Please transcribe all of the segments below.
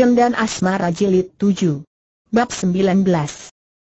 Dendam dan Asmara Jilid 7 Bab 19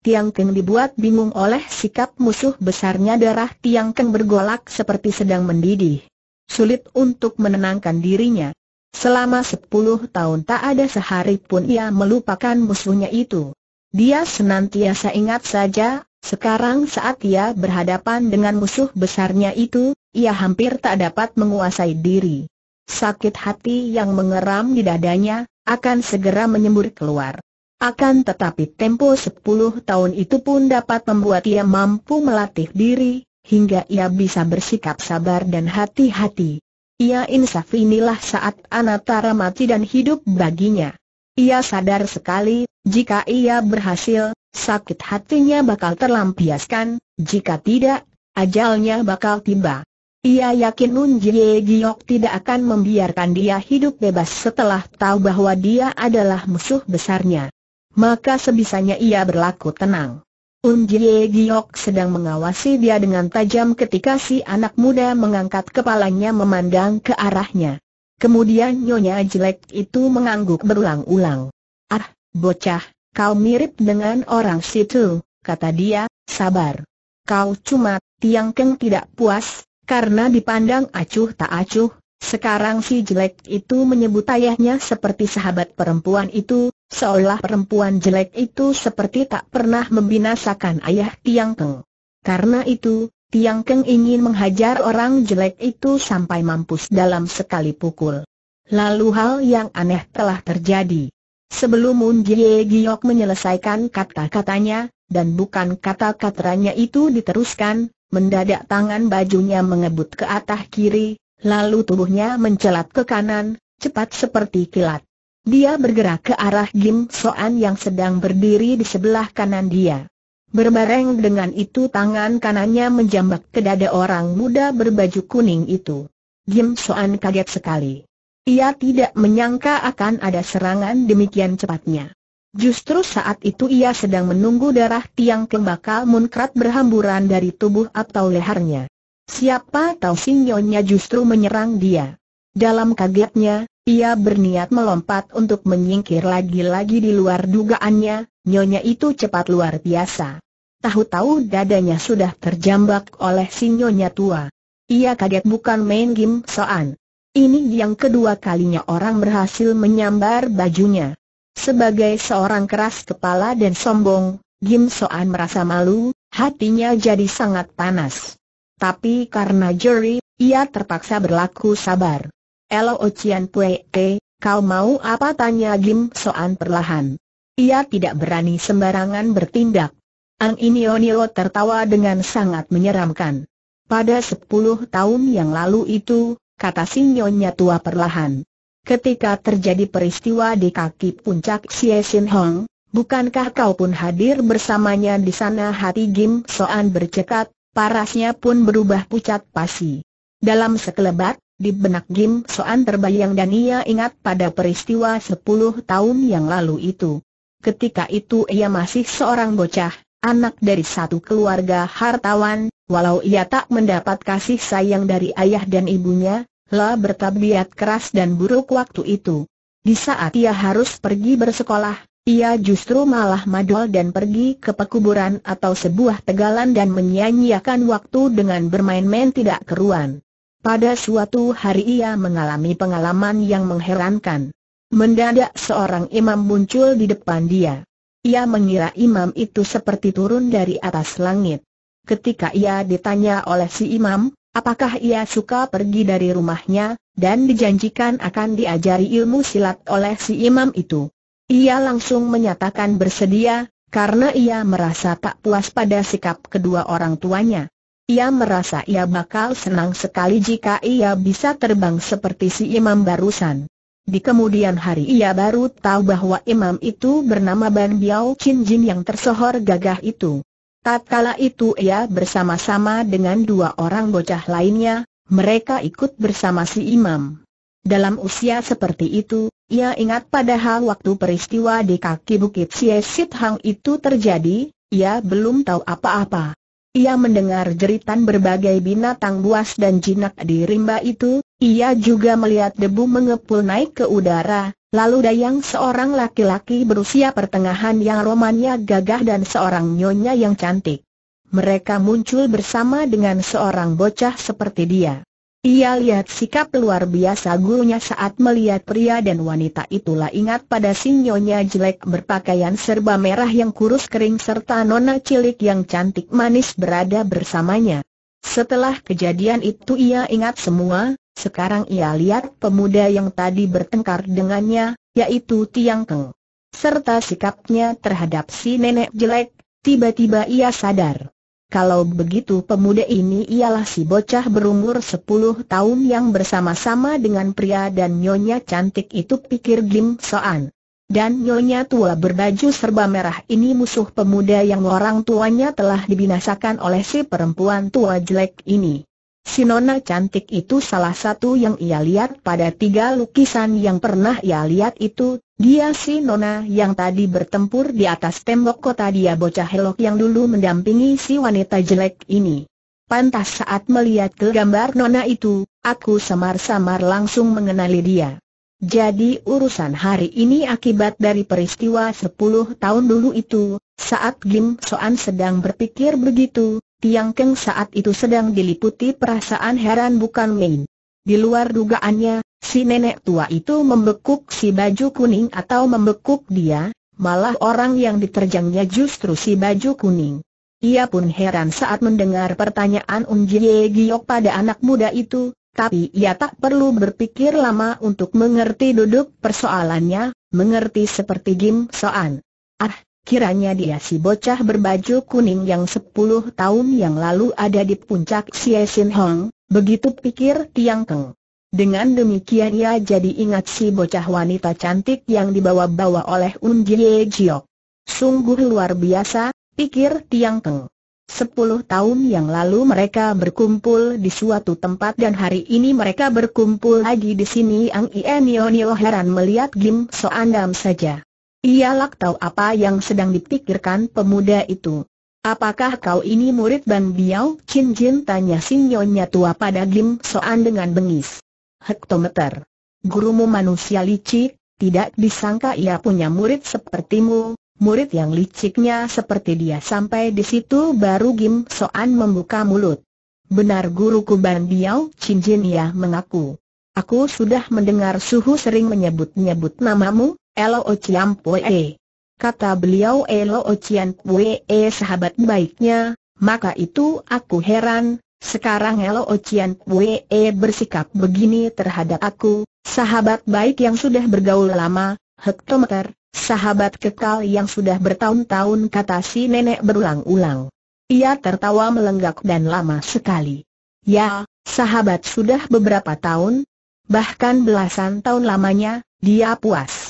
Tiang Keng dibuat bingung oleh sikap musuh besarnya darah Tiang Keng bergolak seperti sedang mendidih. Sulit untuk menenangkan dirinya. Selama 10 tahun tak ada sehari pun ia melupakan musuhnya itu. Dia senantiasa ingat saja, sekarang saat ia berhadapan dengan musuh besarnya itu, ia hampir tak dapat menguasai diri. Sakit hati yang mengeram di dadanya, akan segera menyembur keluar. Akan tetapi tempo sepuluh tahun itu pun dapat membuat ia mampu melatih diri, hingga ia bisa bersikap sabar dan hati-hati. Ia insaf inilah saat anatara mati dan hidup baginya. Ia sadar sekali, jika ia berhasil, sakit hatinya bakal terlampiaskan, jika tidak, ajalnya bakal tiba. Ia yakin Nun Jie Giok tidak akan membiarkan dia hidup bebas setelah tahu bahwa dia adalah musuh besarnya. Maka sebisanya ia berlaku tenang. Nun Jie Giok sedang mengawasi dia dengan tajam ketika si anak muda mengangkat kepalanya memandang ke arahnya. Kemudian nyonya jelek itu mengangguk berulang-ulang. Ah, bocah, kau mirip dengan orang situ, kata dia, sabar. Kau cuma, Tiang Keng tidak puas, karena dipandang acuh tak acuh, sekarang si jelek itu menyebut ayahnya seperti sahabat perempuan itu, seolah perempuan jelek itu seperti tak pernah membinasakan ayah Tiang Keng. Karena itu, Tiang Keng ingin menghajar orang jelek itu sampai mampus dalam sekali pukul. Lalu hal yang aneh telah terjadi. Sebelum Moon Jie Giok menyelesaikan kata-katanya, dan bukan kata-katanya itu diteruskan, Mendadak tangan bajunya mengebut ke atas kiri, lalu tubuhnya mencelat ke kanan, cepat seperti kilat. Dia bergerak ke arah Gim Soan yang sedang berdiri di sebelah kanan dia. Berbareng dengan itu tangan kanannya menjambak ke dada orang muda berbaju kuning itu. Gim Soan kaget sekali. Ia tidak menyangka akan ada serangan demikian cepatnya. Justru saat itu ia sedang menunggu darah tiang tembakau munkrat berhamburan dari tubuh atau lehernya. Siapa tahu sinyonya justru menyerang dia. Dalam kagetnya, ia berniat melompat untuk menyingkir lagi-lagi di luar dugaannya, nyonya itu cepat luar biasa. Tahu-tahu dadanya sudah terjambak oleh sinyonya tua. Ia kaget bukan main game soan. Ini yang kedua kalinya orang berhasil menyambar bajunya. Sebagai seorang keras kepala dan sombong, Gim Soan merasa malu, hatinya jadi sangat panas. Tapi karena juri, ia terpaksa berlaku sabar. Elo Ocean Puete, kau mau apa tanya Gim Soan perlahan. Ia tidak berani sembarangan bertindak. Ang Inionilo tertawa dengan sangat menyeramkan. Pada sepuluh tahun yang lalu itu, kata sinyonya tua perlahan. Ketika terjadi peristiwa di kaki puncak Xie Xin Hong, bukankah kau pun hadir bersamanya di sana hati Gim Soan bercekat, parasnya pun berubah pucat pasi. Dalam sekelebat, di benak Gim Soan terbayang dan ia ingat pada peristiwa 10 tahun yang lalu itu. Ketika itu ia masih seorang bocah, anak dari satu keluarga hartawan, walau ia tak mendapat kasih sayang dari ayah dan ibunya, La bertabiat keras dan buruk waktu itu. Di saat ia harus pergi bersekolah, ia justru malah madol dan pergi ke pekuburan atau sebuah tegalan dan menyanyiakan waktu dengan bermain-main tidak keruan. Pada suatu hari ia mengalami pengalaman yang mengherankan. Mendadak seorang imam muncul di depan dia. Ia mengira imam itu seperti turun dari atas langit. Ketika ia ditanya oleh si imam, Apakah ia suka pergi dari rumahnya, dan dijanjikan akan diajari ilmu silat oleh si imam itu. Ia langsung menyatakan bersedia, karena ia merasa tak puas pada sikap kedua orang tuanya. Ia merasa ia bakal senang sekali jika ia bisa terbang seperti si imam barusan. Di kemudian hari ia baru tahu bahwa imam itu bernama Ban Biao Chin Jin yang tersohor gagah itu. Tatkala itu ia bersama-sama dengan dua orang bocah lainnya, mereka ikut bersama si imam. Dalam usia seperti itu, ia ingat padahal waktu peristiwa di kaki bukit Siesit Hang itu terjadi, ia belum tahu apa-apa. Ia mendengar jeritan berbagai binatang buas dan jinak di rimba itu, ia juga melihat debu mengepul naik ke udara, lalu dayang seorang laki-laki berusia pertengahan yang romannya gagah dan seorang nyonya yang cantik. Mereka muncul bersama dengan seorang bocah seperti dia. Ia lihat sikap luar biasa gurunya saat melihat pria dan wanita itulah ingat pada si nyonya jelek berpakaian serba merah yang kurus kering serta nona cilik yang cantik manis berada bersamanya. Setelah kejadian itu ia ingat semua, sekarang ia lihat pemuda yang tadi bertengkar dengannya, yaitu Tiang Keng. Serta sikapnya terhadap si nenek jelek, tiba-tiba ia sadar. Kalau begitu pemuda ini ialah si bocah berumur 10 tahun yang bersama-sama dengan pria dan nyonya cantik itu pikir Gim Soan. Dan nyonya tua berbaju serba merah ini musuh pemuda yang orang tuanya telah dibinasakan oleh si perempuan tua jelek ini. Si nona cantik itu salah satu yang ia lihat pada tiga lukisan yang pernah ia lihat itu, dia si nona yang tadi bertempur di atas tembok kota dia bocah helok yang dulu mendampingi si wanita jelek ini. Pantas saat melihat ke gambar nona itu, aku samar-samar langsung mengenali dia. Jadi urusan hari ini akibat dari peristiwa 10 tahun dulu itu, saat Gim Soan sedang berpikir begitu, Tiang Keng saat itu sedang diliputi perasaan heran bukan main. Di luar dugaannya, si nenek tua itu membekuk si baju kuning atau membekuk dia, malah orang yang diterjangnya justru si baju kuning. Ia pun heran saat mendengar pertanyaan Unjie Giok pada anak muda itu, tapi ia tak perlu berpikir lama untuk mengerti duduk persoalannya, mengerti seperti Gim Soan. Ah, Kiranya dia si bocah berbaju kuning yang sepuluh tahun yang lalu ada di puncak Xie Sin Hong, begitu pikir Tiang Keng. Dengan demikian ia jadi ingat si bocah wanita cantik yang dibawa-bawa oleh Un Jie Jiok. Sungguh luar biasa, pikir Tiang Keng. Sepuluh tahun yang lalu mereka berkumpul di suatu tempat dan hari ini mereka berkumpul lagi di sini Ang Nio heran melihat Gim Soandam saja. Ia lak tahu apa yang sedang dipikirkan pemuda itu. Apakah kau ini murid Ban Biao Chin Jin tanya sinyonya tua pada Gim Soan dengan bengis. Hektometer. Gurumu manusia licik, tidak disangka ia punya murid sepertimu, murid yang liciknya seperti dia sampai di situ baru Gim Soan membuka mulut. Benar guruku Ban Biao Chin Jin ia mengaku. Aku sudah mendengar suhu sering menyebut-nyebut namamu, Elo Ociam Pue. Kata beliau Elo Ociam Pue eh, sahabat baiknya, maka itu aku heran, sekarang Elo Ocian Pue eh, bersikap begini terhadap aku, sahabat baik yang sudah bergaul lama, hektometer, sahabat kekal yang sudah bertahun-tahun kata si nenek berulang-ulang. Ia tertawa melenggak dan lama sekali. Ya, sahabat sudah beberapa tahun, bahkan belasan tahun lamanya, dia puas.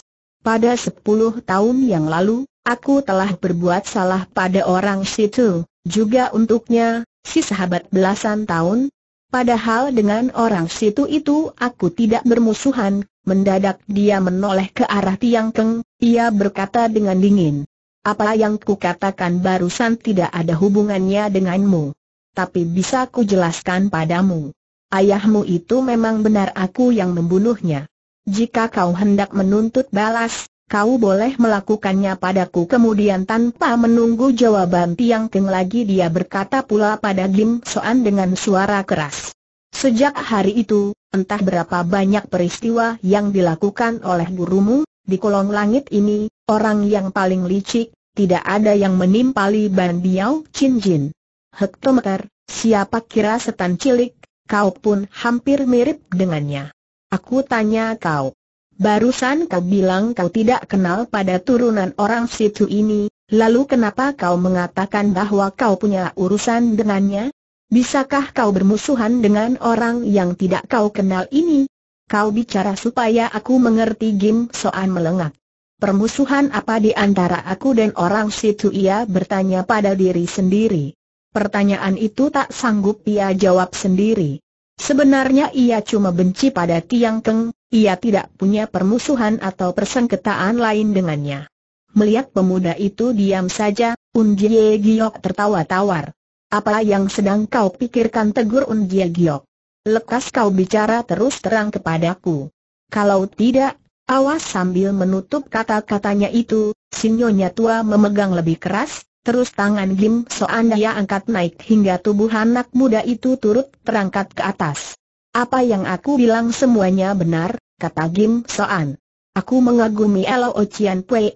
Pada sepuluh tahun yang lalu, aku telah berbuat salah pada orang situ, juga untuknya, si sahabat belasan tahun. Padahal dengan orang situ itu aku tidak bermusuhan, mendadak dia menoleh ke arah Tiang Keng, ia berkata dengan dingin. Apa yang kukatakan barusan tidak ada hubungannya denganmu. Tapi bisa ku jelaskan padamu. Ayahmu itu memang benar aku yang membunuhnya. Jika kau hendak menuntut balas, kau boleh melakukannya padaku Kemudian tanpa menunggu jawaban Tiang Keng lagi dia berkata pula pada Gim Soan dengan suara keras Sejak hari itu, entah berapa banyak peristiwa yang dilakukan oleh gurumu Di kolong langit ini, orang yang paling licik, tidak ada yang menimpali Ban Biao Chin Jin Hektometer, siapa kira setan cilik, kau pun hampir mirip dengannya Aku tanya kau. Barusan kau bilang kau tidak kenal pada turunan orang situ ini, lalu kenapa kau mengatakan bahwa kau punya urusan dengannya? Bisakah kau bermusuhan dengan orang yang tidak kau kenal ini? Kau bicara supaya aku mengerti Gim Soan melengak. Permusuhan apa di antara aku dan orang situ ia bertanya pada diri sendiri. Pertanyaan itu tak sanggup ia jawab sendiri. Sebenarnya ia cuma benci pada Tiang Keng, ia tidak punya permusuhan atau persengketaan lain dengannya. Melihat pemuda itu diam saja, Un Jie Giok tertawa tawar. Apa yang sedang kau pikirkan tegur Un Jie Giok? Lekas kau bicara terus terang kepadaku. Kalau tidak, awas sambil menutup kata-katanya itu, sinyonya tua memegang lebih keras, Terus tangan Gim Soan dia angkat naik hingga tubuh anak muda itu turut terangkat ke atas. Apa yang aku bilang semuanya benar, kata Gim Soan. Aku mengagumi Elo Ocean Pue.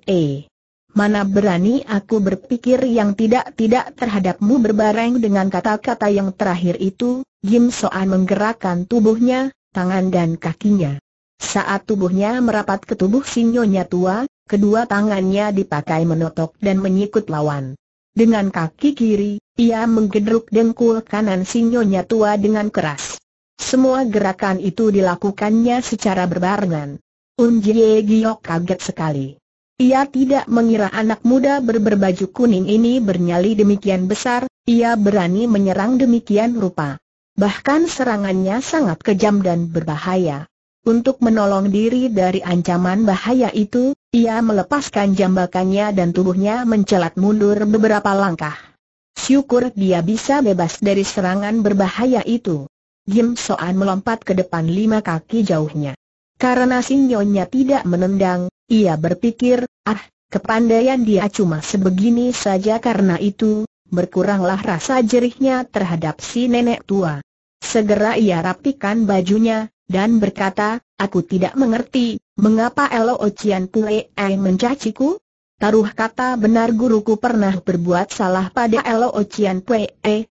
Mana berani aku berpikir yang tidak-tidak terhadapmu berbareng dengan kata-kata yang terakhir itu, Gim Soan menggerakkan tubuhnya, tangan dan kakinya. Saat tubuhnya merapat ke tubuh sinyonya tua, Kedua tangannya dipakai menotok dan menyikut lawan. Dengan kaki kiri, ia menggedruk dengkul kanan sinyonya tua dengan keras. Semua gerakan itu dilakukannya secara berbarengan. Unjie Giok kaget sekali. Ia tidak mengira anak muda berberbaju kuning ini bernyali demikian besar, ia berani menyerang demikian rupa. Bahkan serangannya sangat kejam dan berbahaya. Untuk menolong diri dari ancaman bahaya itu, ia melepaskan jambakannya dan tubuhnya mencelat mundur beberapa langkah. Syukur dia bisa bebas dari serangan berbahaya itu. Jim Soan melompat ke depan lima kaki jauhnya. Karena sinyonya tidak menendang, ia berpikir, ah, kepandaian dia cuma sebegini saja karena itu, berkuranglah rasa jerihnya terhadap si nenek tua. Segera ia rapikan bajunya, dan berkata, aku tidak mengerti, mengapa Elo Ocean Pule mencaciku? Taruh kata benar guruku pernah berbuat salah pada Elo Ocian Pue,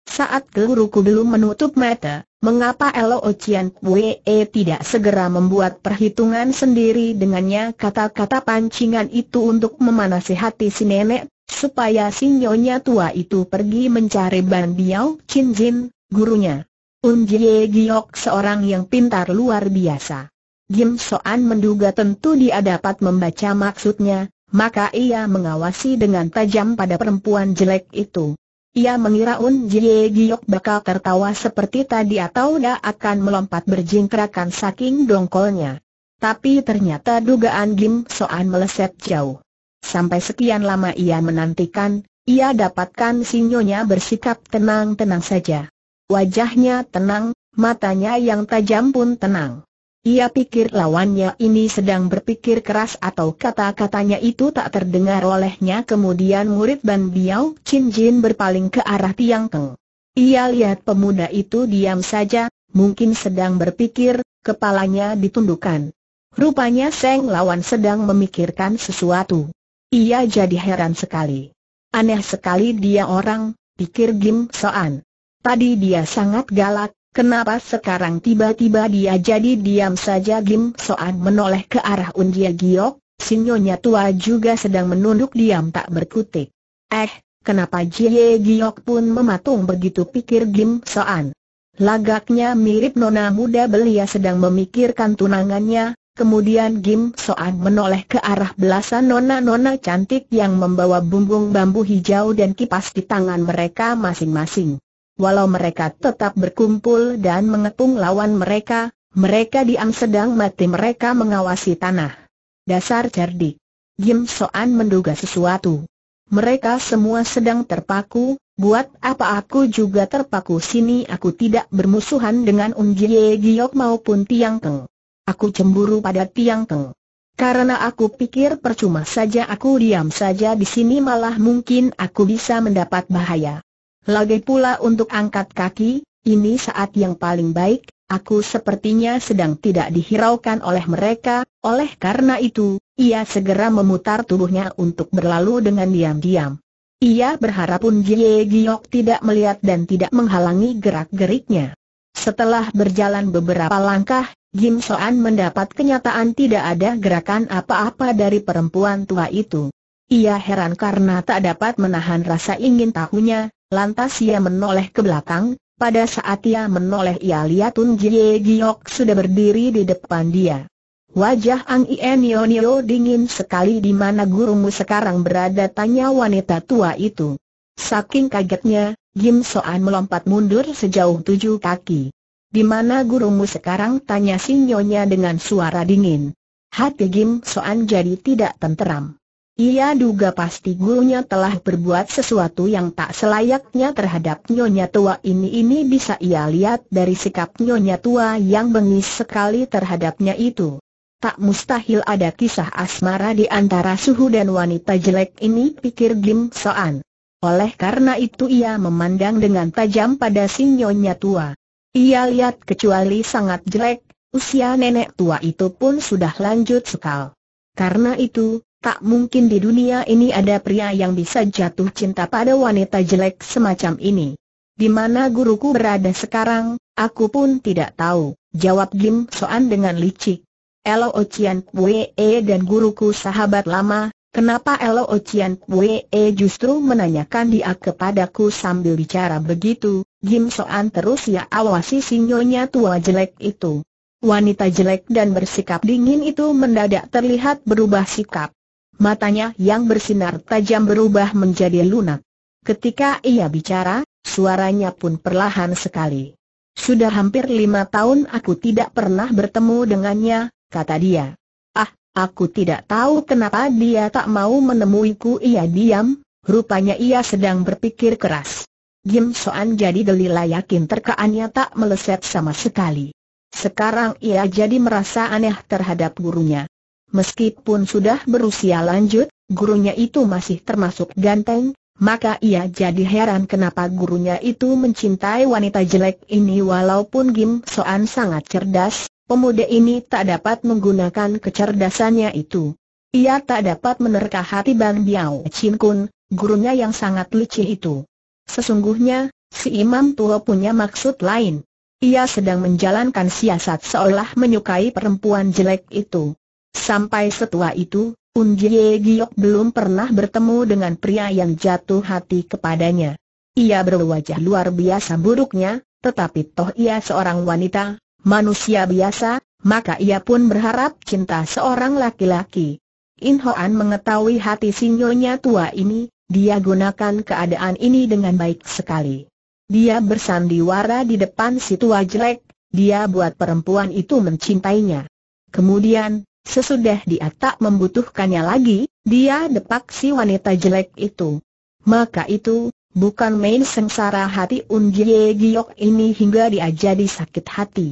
saat guruku belum menutup mata, mengapa Elo Ocian Pue tidak segera membuat perhitungan sendiri dengannya kata-kata pancingan itu untuk memanasi hati si nenek, supaya si nyonya tua itu pergi mencari Ban Biao Chin Jin, gurunya. Un Jie Giok seorang yang pintar luar biasa. Jim Soan menduga tentu dia dapat membaca maksudnya, maka ia mengawasi dengan tajam pada perempuan jelek itu. Ia mengira Un Jie Giok bakal tertawa seperti tadi atau dia akan melompat berjingkrakan saking dongkolnya. Tapi ternyata dugaan Jim Soan meleset jauh. Sampai sekian lama ia menantikan, ia dapatkan sinyonya bersikap tenang-tenang saja. Wajahnya tenang, matanya yang tajam pun tenang. Ia pikir lawannya ini sedang berpikir keras atau kata-katanya itu tak terdengar olehnya kemudian murid Ban Biao Chin Jin berpaling ke arah Tiang Keng. Ia lihat pemuda itu diam saja, mungkin sedang berpikir, kepalanya ditundukkan. Rupanya Seng Lawan sedang memikirkan sesuatu. Ia jadi heran sekali. Aneh sekali dia orang, pikir Gim Soan. Tadi dia sangat galak, kenapa sekarang tiba-tiba dia jadi diam saja Gim Soan menoleh ke arah Undia Giok, sinyonya tua juga sedang menunduk diam tak berkutik. Eh, kenapa Jie Giok pun mematung begitu pikir Gim Soan. Lagaknya mirip nona muda belia sedang memikirkan tunangannya, kemudian Gim Soan menoleh ke arah belasan nona-nona cantik yang membawa bumbung bambu hijau dan kipas di tangan mereka masing-masing walau mereka tetap berkumpul dan mengepung lawan mereka, mereka diam sedang mati mereka mengawasi tanah. Dasar cerdik. Jim Soan menduga sesuatu. Mereka semua sedang terpaku, buat apa aku juga terpaku sini aku tidak bermusuhan dengan Unjie Giok maupun Tiang Keng. Aku cemburu pada Tiang Keng. Karena aku pikir percuma saja aku diam saja di sini malah mungkin aku bisa mendapat bahaya. Lagi pula untuk angkat kaki, ini saat yang paling baik, aku sepertinya sedang tidak dihiraukan oleh mereka, oleh karena itu, ia segera memutar tubuhnya untuk berlalu dengan diam-diam. Ia berharap pun Jie Giok tidak melihat dan tidak menghalangi gerak-geriknya. Setelah berjalan beberapa langkah, Jim Soan mendapat kenyataan tidak ada gerakan apa-apa dari perempuan tua itu. Ia heran karena tak dapat menahan rasa ingin tahunya, Lantas ia menoleh ke belakang, pada saat ia menoleh ia lihat Tun Jie Giok sudah berdiri di depan dia. Wajah Ang Ie Nio dingin sekali di mana gurumu sekarang berada tanya wanita tua itu. Saking kagetnya, Jim Soan melompat mundur sejauh tujuh kaki. Di mana gurumu sekarang tanya sinyonya dengan suara dingin. Hati Jim Soan jadi tidak tenteram. Ia duga pasti gurunya telah berbuat sesuatu yang tak selayaknya terhadap nyonya tua ini ini bisa ia lihat dari sikap nyonya tua yang bengis sekali terhadapnya itu. Tak mustahil ada kisah asmara di antara suhu dan wanita jelek ini pikir Gim Soan. Oleh karena itu ia memandang dengan tajam pada si nyonya tua. Ia lihat kecuali sangat jelek, usia nenek tua itu pun sudah lanjut sekal. Karena itu, Tak mungkin di dunia ini ada pria yang bisa jatuh cinta pada wanita jelek semacam ini. Di mana guruku berada sekarang, aku pun tidak tahu, jawab Jim Soan dengan licik. Elo Ocean Kwe e dan guruku sahabat lama, kenapa Elo Ocean Kwe e justru menanyakan dia kepadaku sambil bicara begitu, Jim Soan terus ya awasi sinyonya tua jelek itu. Wanita jelek dan bersikap dingin itu mendadak terlihat berubah sikap matanya yang bersinar tajam berubah menjadi lunak. Ketika ia bicara, suaranya pun perlahan sekali. Sudah hampir lima tahun aku tidak pernah bertemu dengannya, kata dia. Ah, aku tidak tahu kenapa dia tak mau menemuiku ia diam, rupanya ia sedang berpikir keras. Jim Soan jadi delila yakin terkaannya tak meleset sama sekali. Sekarang ia jadi merasa aneh terhadap gurunya. Meskipun sudah berusia lanjut, gurunya itu masih termasuk ganteng, maka ia jadi heran kenapa gurunya itu mencintai wanita jelek ini walaupun Gim Soan sangat cerdas, pemuda ini tak dapat menggunakan kecerdasannya itu. Ia tak dapat menerka hati Bang Biao Chin Kun, gurunya yang sangat licik itu. Sesungguhnya, si imam tua punya maksud lain. Ia sedang menjalankan siasat seolah menyukai perempuan jelek itu. Sampai setua itu, Unjie Giok belum pernah bertemu dengan pria yang jatuh hati kepadanya. Ia berwajah luar biasa buruknya, tetapi toh ia seorang wanita, manusia biasa, maka ia pun berharap cinta seorang laki-laki. In Hoan mengetahui hati sinyonya tua ini, dia gunakan keadaan ini dengan baik sekali. Dia bersandiwara di depan si tua jelek, dia buat perempuan itu mencintainya. Kemudian, Sesudah dia tak membutuhkannya lagi, dia depak si wanita jelek itu. Maka itu, bukan main sengsara hati Unjie Giok ini hingga dia jadi sakit hati.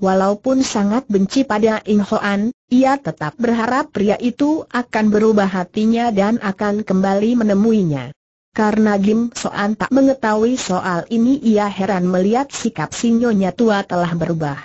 Walaupun sangat benci pada inhoan, Hoan, ia tetap berharap pria itu akan berubah hatinya dan akan kembali menemuinya. Karena Gim Soan tak mengetahui soal ini ia heran melihat sikap sinyonya tua telah berubah.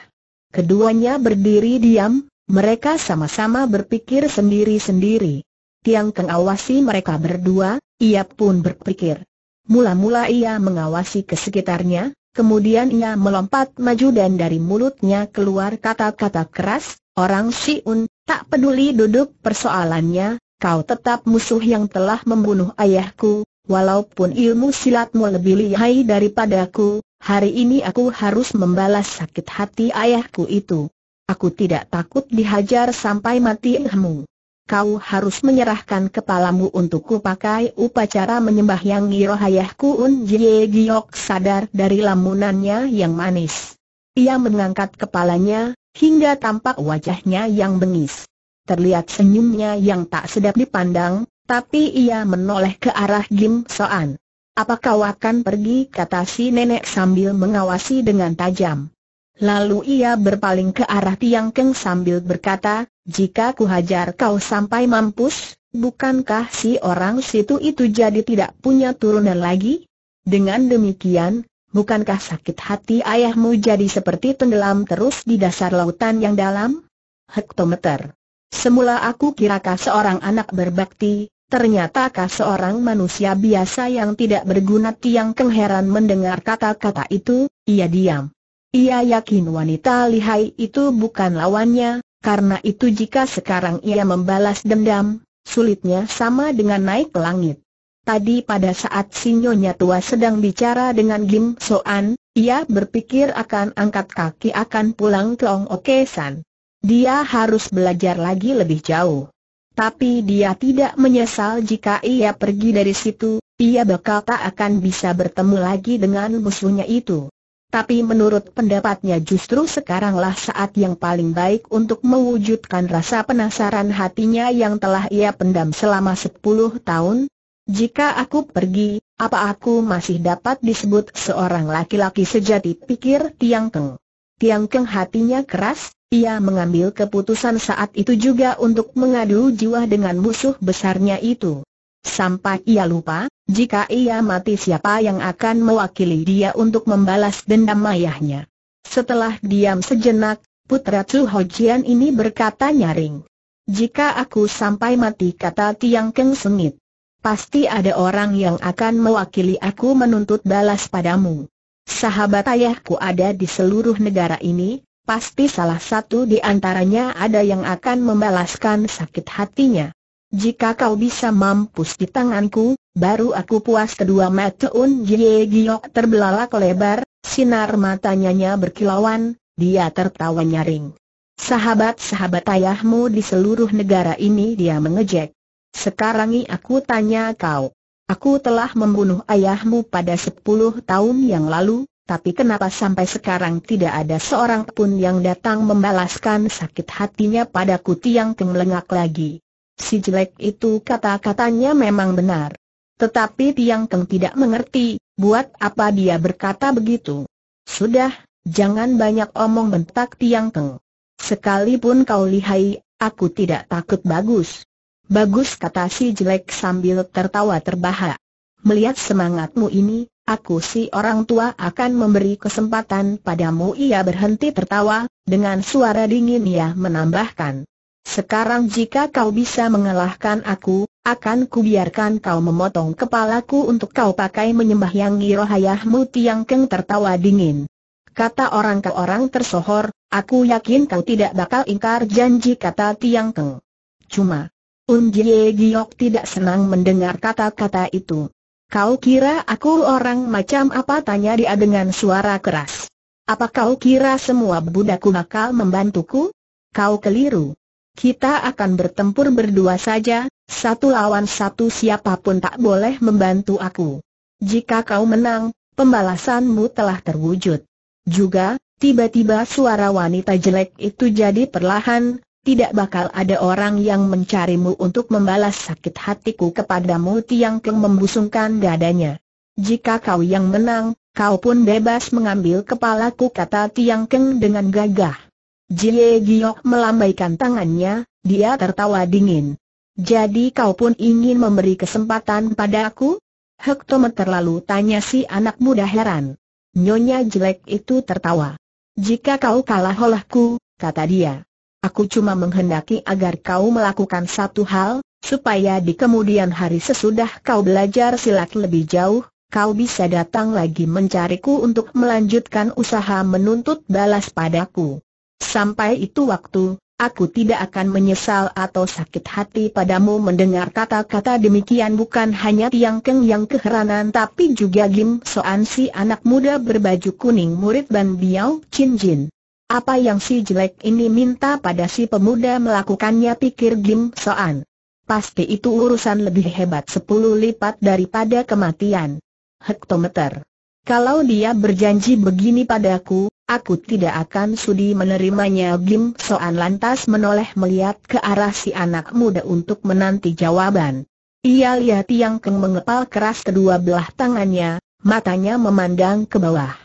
Keduanya berdiri diam, mereka sama-sama berpikir sendiri-sendiri. Tiang Keng awasi mereka berdua, ia pun berpikir. Mula-mula ia mengawasi ke sekitarnya, kemudian ia melompat maju dan dari mulutnya keluar kata-kata keras, Orang Siun, tak peduli duduk persoalannya, kau tetap musuh yang telah membunuh ayahku, walaupun ilmu silatmu lebih lihai daripadaku, hari ini aku harus membalas sakit hati ayahku itu. Aku tidak takut dihajar sampai mati ilmu. Kau harus menyerahkan kepalamu untukku pakai upacara menyembah yang girohayahku Un Jie Giok sadar dari lamunannya yang manis. Ia mengangkat kepalanya, hingga tampak wajahnya yang bengis. Terlihat senyumnya yang tak sedap dipandang, tapi ia menoleh ke arah Gim Soan. Apakah kau akan pergi kata si nenek sambil mengawasi dengan tajam. Lalu ia berpaling ke arah Tiang Keng sambil berkata, jika ku hajar kau sampai mampus, bukankah si orang situ itu jadi tidak punya turunan lagi? Dengan demikian, bukankah sakit hati ayahmu jadi seperti tenggelam terus di dasar lautan yang dalam? Hektometer. Semula aku kirakah seorang anak berbakti, ternyata seorang manusia biasa yang tidak berguna Tiang Keng heran mendengar kata-kata itu, ia diam. Ia yakin wanita lihai itu bukan lawannya, karena itu jika sekarang ia membalas dendam, sulitnya sama dengan naik ke langit. Tadi pada saat sinyonya tua sedang bicara dengan Gim Soan, ia berpikir akan angkat kaki akan pulang ke Ong Okesan. Dia harus belajar lagi lebih jauh. Tapi dia tidak menyesal jika ia pergi dari situ, ia bakal tak akan bisa bertemu lagi dengan musuhnya itu. Tapi menurut pendapatnya justru sekaranglah saat yang paling baik untuk mewujudkan rasa penasaran hatinya yang telah ia pendam selama sepuluh tahun. Jika aku pergi, apa aku masih dapat disebut seorang laki-laki sejati pikir Tiang Keng? Tiang Keng hatinya keras, ia mengambil keputusan saat itu juga untuk mengadu jiwa dengan musuh besarnya itu. Sampai ia lupa, jika ia mati siapa yang akan mewakili dia untuk membalas dendam ayahnya. Setelah diam sejenak, putra Chu Hojian ini berkata nyaring. Jika aku sampai mati kata Tiang Keng sengit. Pasti ada orang yang akan mewakili aku menuntut balas padamu. Sahabat ayahku ada di seluruh negara ini, pasti salah satu di antaranya ada yang akan membalaskan sakit hatinya. Jika kau bisa mampus di tanganku, baru aku puas kedua mata Un Jie Giok terbelalak lebar, sinar matanya berkilauan, dia tertawa nyaring. Sahabat-sahabat ayahmu di seluruh negara ini dia mengejek. Sekarang ini aku tanya kau. Aku telah membunuh ayahmu pada sepuluh tahun yang lalu, tapi kenapa sampai sekarang tidak ada seorang pun yang datang membalaskan sakit hatinya pada kuti yang lengak lagi si jelek itu kata-katanya memang benar. Tetapi Tiang Keng tidak mengerti, buat apa dia berkata begitu. Sudah, jangan banyak omong bentak Tiang Keng. Sekalipun kau lihai, aku tidak takut bagus. Bagus kata si jelek sambil tertawa terbahak. Melihat semangatmu ini, aku si orang tua akan memberi kesempatan padamu Ia berhenti tertawa, dengan suara dingin ia menambahkan sekarang jika kau bisa mengalahkan aku, akan kubiarkan kau memotong kepalaku untuk kau pakai menyembah yang rohayahmu Tiang Keng tertawa dingin. Kata orang ke orang tersohor, aku yakin kau tidak bakal ingkar janji kata Tiang Keng. Cuma, Unjie Giok tidak senang mendengar kata-kata itu. Kau kira aku orang macam apa tanya dia dengan suara keras. Apa kau kira semua budakku bakal membantuku? Kau keliru. Kita akan bertempur berdua saja, satu lawan satu siapapun tak boleh membantu aku. Jika kau menang, pembalasanmu telah terwujud. Juga, tiba-tiba suara wanita jelek itu jadi perlahan, tidak bakal ada orang yang mencarimu untuk membalas sakit hatiku kepadamu Tiang Keng membusungkan dadanya. Jika kau yang menang, kau pun bebas mengambil kepalaku kata Tiang Keng dengan gagah. Jie Giok melambaikan tangannya, dia tertawa dingin. Jadi kau pun ingin memberi kesempatan pada aku? Hektometer lalu tanya si anak muda heran. Nyonya jelek itu tertawa. Jika kau kalah olehku, kata dia. Aku cuma menghendaki agar kau melakukan satu hal, supaya di kemudian hari sesudah kau belajar silat lebih jauh, kau bisa datang lagi mencariku untuk melanjutkan usaha menuntut balas padaku. Sampai itu waktu, aku tidak akan menyesal atau sakit hati padamu mendengar kata-kata demikian bukan hanya Tiang Keng yang keheranan tapi juga Gim Soan si anak muda berbaju kuning murid Ban Biao Chin Jin. Apa yang si jelek ini minta pada si pemuda melakukannya pikir Gim Soan. Pasti itu urusan lebih hebat sepuluh lipat daripada kematian. Hektometer kalau dia berjanji begini padaku, aku tidak akan sudi menerimanya Gim Soan lantas menoleh melihat ke arah si anak muda untuk menanti jawaban. Ia lihat Yang Keng mengepal keras kedua belah tangannya, matanya memandang ke bawah.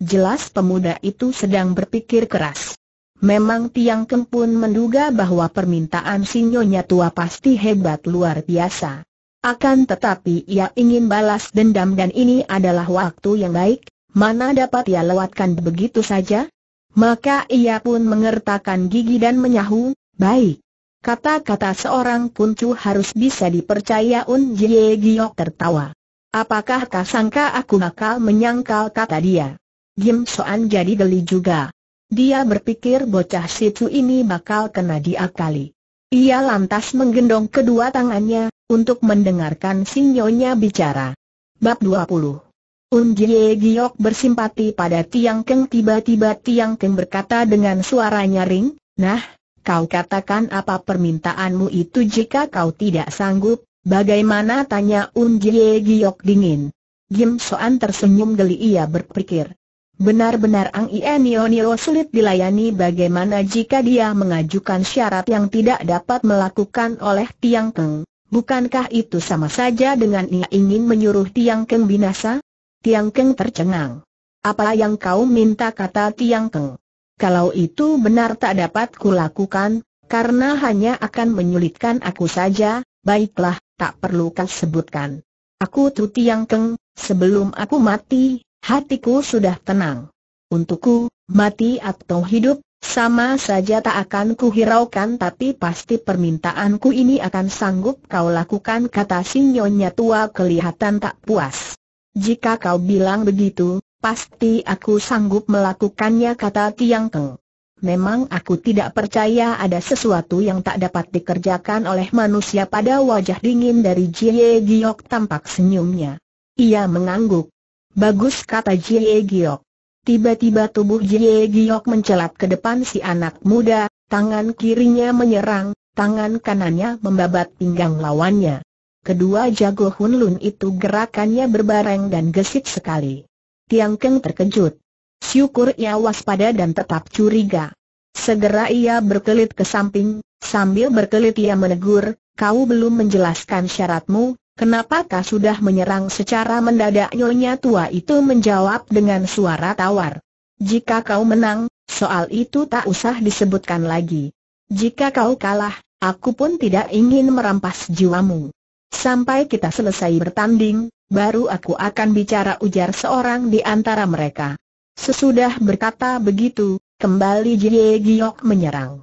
Jelas pemuda itu sedang berpikir keras. Memang Tiang Keng pun menduga bahwa permintaan sinyonya tua pasti hebat luar biasa. Akan tetapi ia ingin balas dendam dan ini adalah waktu yang baik, mana dapat ia lewatkan begitu saja? Maka ia pun mengertakkan gigi dan menyahu, baik. Kata-kata seorang kuncu harus bisa dipercaya Un Jie Giok tertawa. Apakah kau sangka aku bakal menyangkal kata dia? Jim Soan jadi geli juga. Dia berpikir bocah situ ini bakal kena diakali. Ia lantas menggendong kedua tangannya, untuk mendengarkan sinyonya bicara. Bab 20 Un Jie Giok bersimpati pada Tiang Keng tiba-tiba Tiang Keng berkata dengan suara nyaring, Nah, kau katakan apa permintaanmu itu jika kau tidak sanggup, bagaimana tanya Un Jie Giok dingin. Jim Soan tersenyum geli ia berpikir. Benar-benar Ang Ienio Nio sulit dilayani bagaimana jika dia mengajukan syarat yang tidak dapat melakukan oleh Tiang Keng. Bukankah itu sama saja dengan ia ingin menyuruh Tiang Keng binasa? Tiang Keng tercengang. Apa yang kau minta kata Tiang Keng? Kalau itu benar tak dapat kulakukan, karena hanya akan menyulitkan aku saja, baiklah, tak perlu kau sebutkan. Aku tu Tiang Keng, sebelum aku mati, hatiku sudah tenang. Untukku, mati atau hidup, sama saja tak akan kuhiraukan tapi pasti permintaanku ini akan sanggup kau lakukan kata sinyonya tua kelihatan tak puas. Jika kau bilang begitu, pasti aku sanggup melakukannya kata Tiang Keng. Memang aku tidak percaya ada sesuatu yang tak dapat dikerjakan oleh manusia pada wajah dingin dari Jie Giok tampak senyumnya. Ia mengangguk. Bagus kata Jie Giok. Tiba-tiba tubuh Jie Giok mencelat ke depan si anak muda, tangan kirinya menyerang, tangan kanannya membabat pinggang lawannya. Kedua jago Hun Lun itu gerakannya berbareng dan gesit sekali. Tiang Keng terkejut. Syukur ia waspada dan tetap curiga. Segera ia berkelit ke samping, sambil berkelit ia menegur, kau belum menjelaskan syaratmu, Kenapakah sudah menyerang secara mendadak nyonya tua itu menjawab dengan suara tawar. Jika kau menang, soal itu tak usah disebutkan lagi. Jika kau kalah, aku pun tidak ingin merampas jiwamu. Sampai kita selesai bertanding, baru aku akan bicara ujar seorang di antara mereka. Sesudah berkata begitu, kembali Jie Giok menyerang.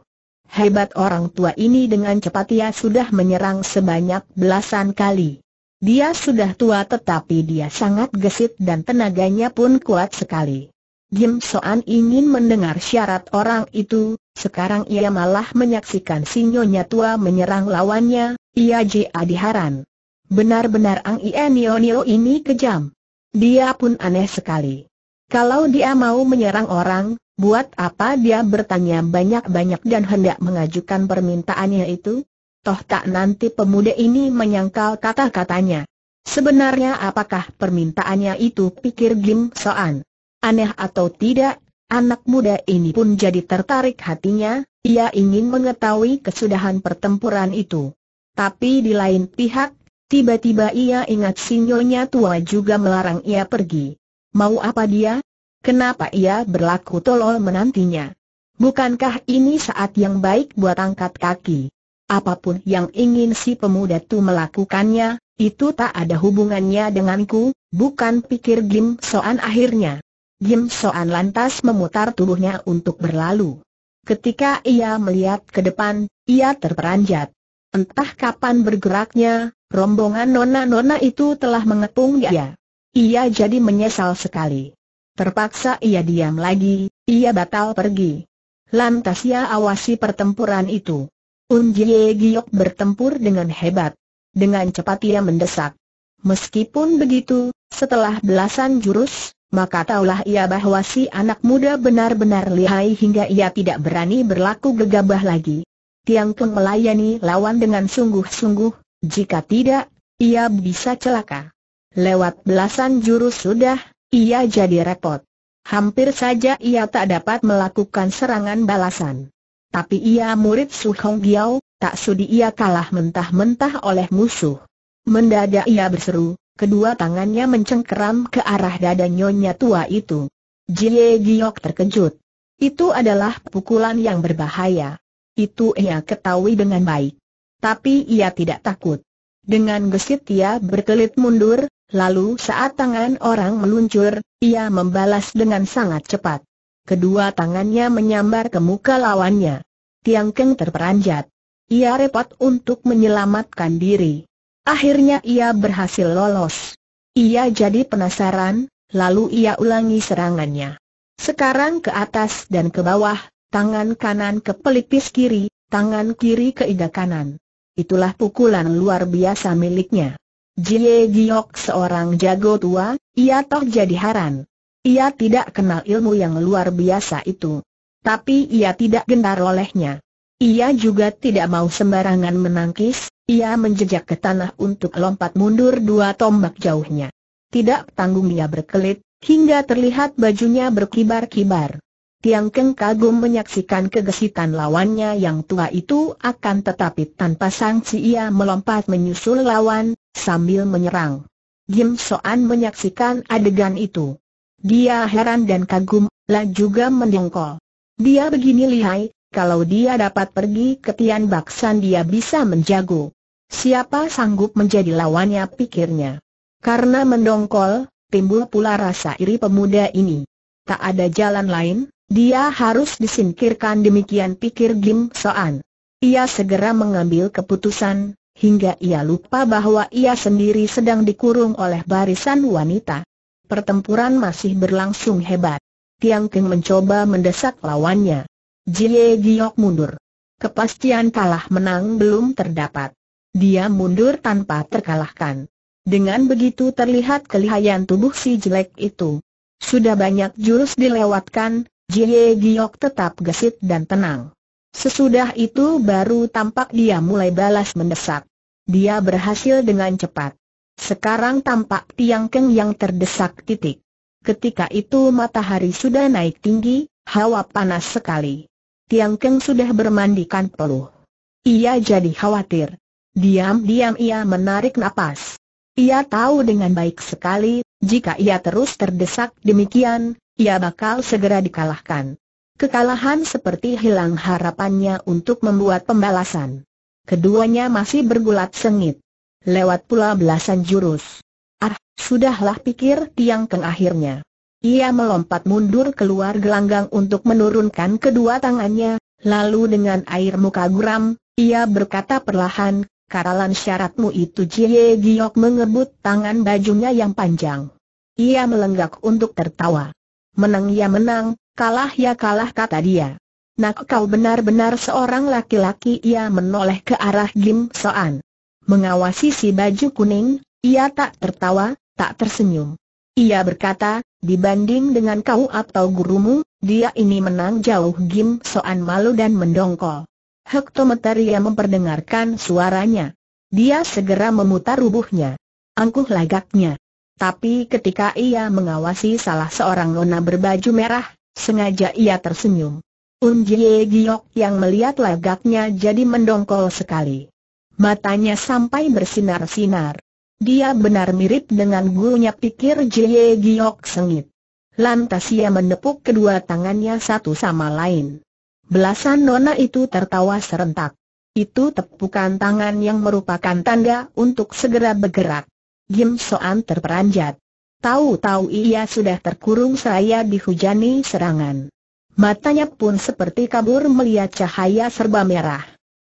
Hebat orang tua ini dengan cepat ia sudah menyerang sebanyak belasan kali. Dia sudah tua tetapi dia sangat gesit dan tenaganya pun kuat sekali. Jim Soan ingin mendengar syarat orang itu, sekarang ia malah menyaksikan si nyonya tua menyerang lawannya, ia J.A. diharan. Benar-benar Ang Ienionio ini kejam. Dia pun aneh sekali. Kalau dia mau menyerang orang, Buat apa dia bertanya banyak-banyak dan hendak mengajukan permintaannya itu? Toh tak nanti pemuda ini menyangkal kata-katanya. Sebenarnya apakah permintaannya itu pikir Gim Soan? Aneh atau tidak, anak muda ini pun jadi tertarik hatinya, ia ingin mengetahui kesudahan pertempuran itu. Tapi di lain pihak, tiba-tiba ia ingat sinyonya tua juga melarang ia pergi. Mau apa dia? Kenapa ia berlaku tolol menantinya? Bukankah ini saat yang baik buat angkat kaki? Apapun yang ingin si pemuda itu melakukannya, itu tak ada hubungannya denganku, bukan pikir Gim Soan akhirnya. Gim Soan lantas memutar tubuhnya untuk berlalu. Ketika ia melihat ke depan, ia terperanjat. Entah kapan bergeraknya, rombongan nona-nona itu telah mengepung dia. Ia jadi menyesal sekali. Terpaksa ia diam lagi, ia batal pergi. Lantas ia awasi pertempuran itu. Unjie Giok bertempur dengan hebat. Dengan cepat ia mendesak. Meskipun begitu, setelah belasan jurus, maka taulah ia bahwa si anak muda benar-benar lihai hingga ia tidak berani berlaku gegabah lagi. Tiang pun melayani lawan dengan sungguh-sungguh, jika tidak, ia bisa celaka. Lewat belasan jurus sudah, ia jadi repot. Hampir saja ia tak dapat melakukan serangan balasan. Tapi ia murid Su Hong Giao, tak sudi ia kalah mentah-mentah oleh musuh. Mendadak ia berseru, kedua tangannya mencengkeram ke arah dada nyonya tua itu. Jie Giok terkejut. Itu adalah pukulan yang berbahaya. Itu ia ketahui dengan baik. Tapi ia tidak takut. Dengan gesit ia berkelit mundur, Lalu saat tangan orang meluncur, ia membalas dengan sangat cepat. Kedua tangannya menyambar ke muka lawannya. Tiang Keng terperanjat. Ia repot untuk menyelamatkan diri. Akhirnya ia berhasil lolos. Ia jadi penasaran, lalu ia ulangi serangannya. Sekarang ke atas dan ke bawah, tangan kanan ke pelipis kiri, tangan kiri ke iga kanan. Itulah pukulan luar biasa miliknya. Jie Giok seorang jago tua, ia toh jadi haran. Ia tidak kenal ilmu yang luar biasa itu. Tapi ia tidak gentar olehnya. Ia juga tidak mau sembarangan menangkis, ia menjejak ke tanah untuk lompat mundur dua tombak jauhnya. Tidak tanggung ia berkelit, hingga terlihat bajunya berkibar-kibar. Tiang Keng kagum menyaksikan kegesitan lawannya yang tua itu akan tetapi tanpa sanksi ia melompat menyusul lawan, sambil menyerang. Jim Soan menyaksikan adegan itu. Dia heran dan kagum, lah juga mendongkol. Dia begini lihai, kalau dia dapat pergi ke Tian Baksan dia bisa menjago. Siapa sanggup menjadi lawannya pikirnya. Karena mendongkol, timbul pula rasa iri pemuda ini. Tak ada jalan lain, dia harus disingkirkan demikian pikir Gim Soan. Ia segera mengambil keputusan, hingga ia lupa bahwa ia sendiri sedang dikurung oleh barisan wanita. Pertempuran masih berlangsung hebat. Tiang Keng mencoba mendesak lawannya. Jie Giok mundur. Kepastian kalah menang belum terdapat. Dia mundur tanpa terkalahkan. Dengan begitu terlihat kelihayan tubuh si jelek itu. Sudah banyak jurus dilewatkan, Jie Giok tetap gesit dan tenang. Sesudah itu baru tampak dia mulai balas mendesak. Dia berhasil dengan cepat. Sekarang tampak tiang keng yang terdesak titik. Ketika itu matahari sudah naik tinggi, hawa panas sekali. Tiang keng sudah bermandikan peluh. Ia jadi khawatir. Diam-diam ia menarik napas. Ia tahu dengan baik sekali, jika ia terus terdesak demikian, ia bakal segera dikalahkan. Kekalahan seperti hilang harapannya untuk membuat pembalasan. Keduanya masih bergulat sengit. Lewat pula belasan jurus. Ah, sudahlah pikir Tiang Keng akhirnya. Ia melompat mundur keluar gelanggang untuk menurunkan kedua tangannya, lalu dengan air muka guram, ia berkata perlahan, Karalan syaratmu itu Jie Giok mengebut tangan bajunya yang panjang. Ia melenggak untuk tertawa. Menang ya menang, kalah ya kalah kata dia. Nak kau benar-benar seorang laki-laki ia menoleh ke arah Gim Soan. Mengawasi si baju kuning, ia tak tertawa, tak tersenyum. Ia berkata, dibanding dengan kau atau gurumu, dia ini menang jauh Gim Soan malu dan mendongkol. Hektometer ia memperdengarkan suaranya. Dia segera memutar rubuhnya. Angkuh lagaknya. Tapi ketika ia mengawasi salah seorang nona berbaju merah, sengaja ia tersenyum. Un Jie Giok yang melihat lagaknya jadi mendongkol sekali. Matanya sampai bersinar-sinar. Dia benar mirip dengan gurunya pikir Jie Giok sengit. Lantas ia menepuk kedua tangannya satu sama lain. Belasan nona itu tertawa serentak. Itu tepukan tangan yang merupakan tanda untuk segera bergerak. Jim Soan terperanjat. Tahu-tahu ia sudah terkurung saya dihujani serangan. Matanya pun seperti kabur melihat cahaya serba merah.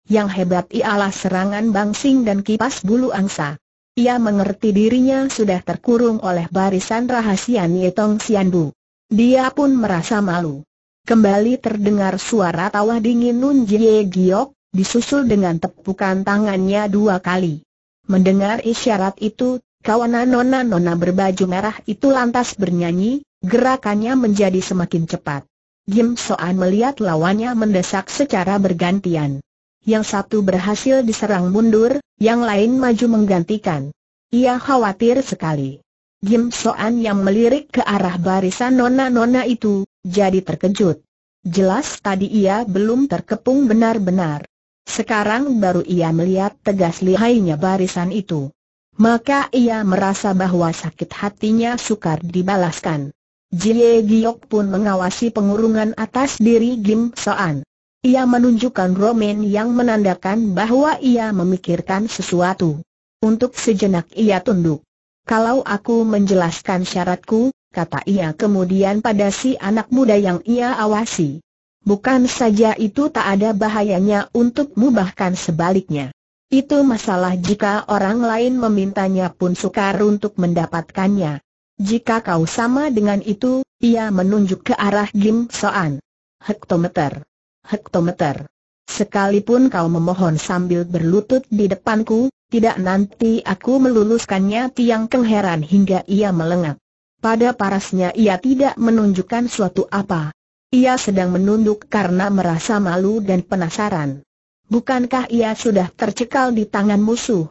Yang hebat ialah serangan bangsing dan kipas bulu angsa. Ia mengerti dirinya sudah terkurung oleh barisan rahasia Nietong Sianbu. Dia pun merasa malu. Kembali terdengar suara tawa dingin Nun Jie Giok, disusul dengan tepukan tangannya dua kali. Mendengar isyarat itu, kawanan nona-nona berbaju merah itu lantas bernyanyi, gerakannya menjadi semakin cepat. Jim Soan melihat lawannya mendesak secara bergantian. Yang satu berhasil diserang mundur, yang lain maju menggantikan. Ia khawatir sekali. Jim Soan yang melirik ke arah barisan nona-nona itu, jadi terkejut. Jelas tadi ia belum terkepung benar-benar. Sekarang baru ia melihat tegas lihainya barisan itu. Maka ia merasa bahwa sakit hatinya sukar dibalaskan. Jie Giok pun mengawasi pengurungan atas diri Gim Soan. Ia menunjukkan romen yang menandakan bahwa ia memikirkan sesuatu. Untuk sejenak ia tunduk. Kalau aku menjelaskan syaratku, kata ia kemudian pada si anak muda yang ia awasi. Bukan saja itu tak ada bahayanya untukmu bahkan sebaliknya. Itu masalah jika orang lain memintanya pun sukar untuk mendapatkannya. Jika kau sama dengan itu, ia menunjuk ke arah Gim Soan. Hektometer. Hektometer. Sekalipun kau memohon sambil berlutut di depanku, tidak nanti aku meluluskannya tiang kengheran hingga ia melengak. Pada parasnya ia tidak menunjukkan suatu apa. Ia sedang menunduk karena merasa malu dan penasaran. Bukankah ia sudah tercekal di tangan musuh?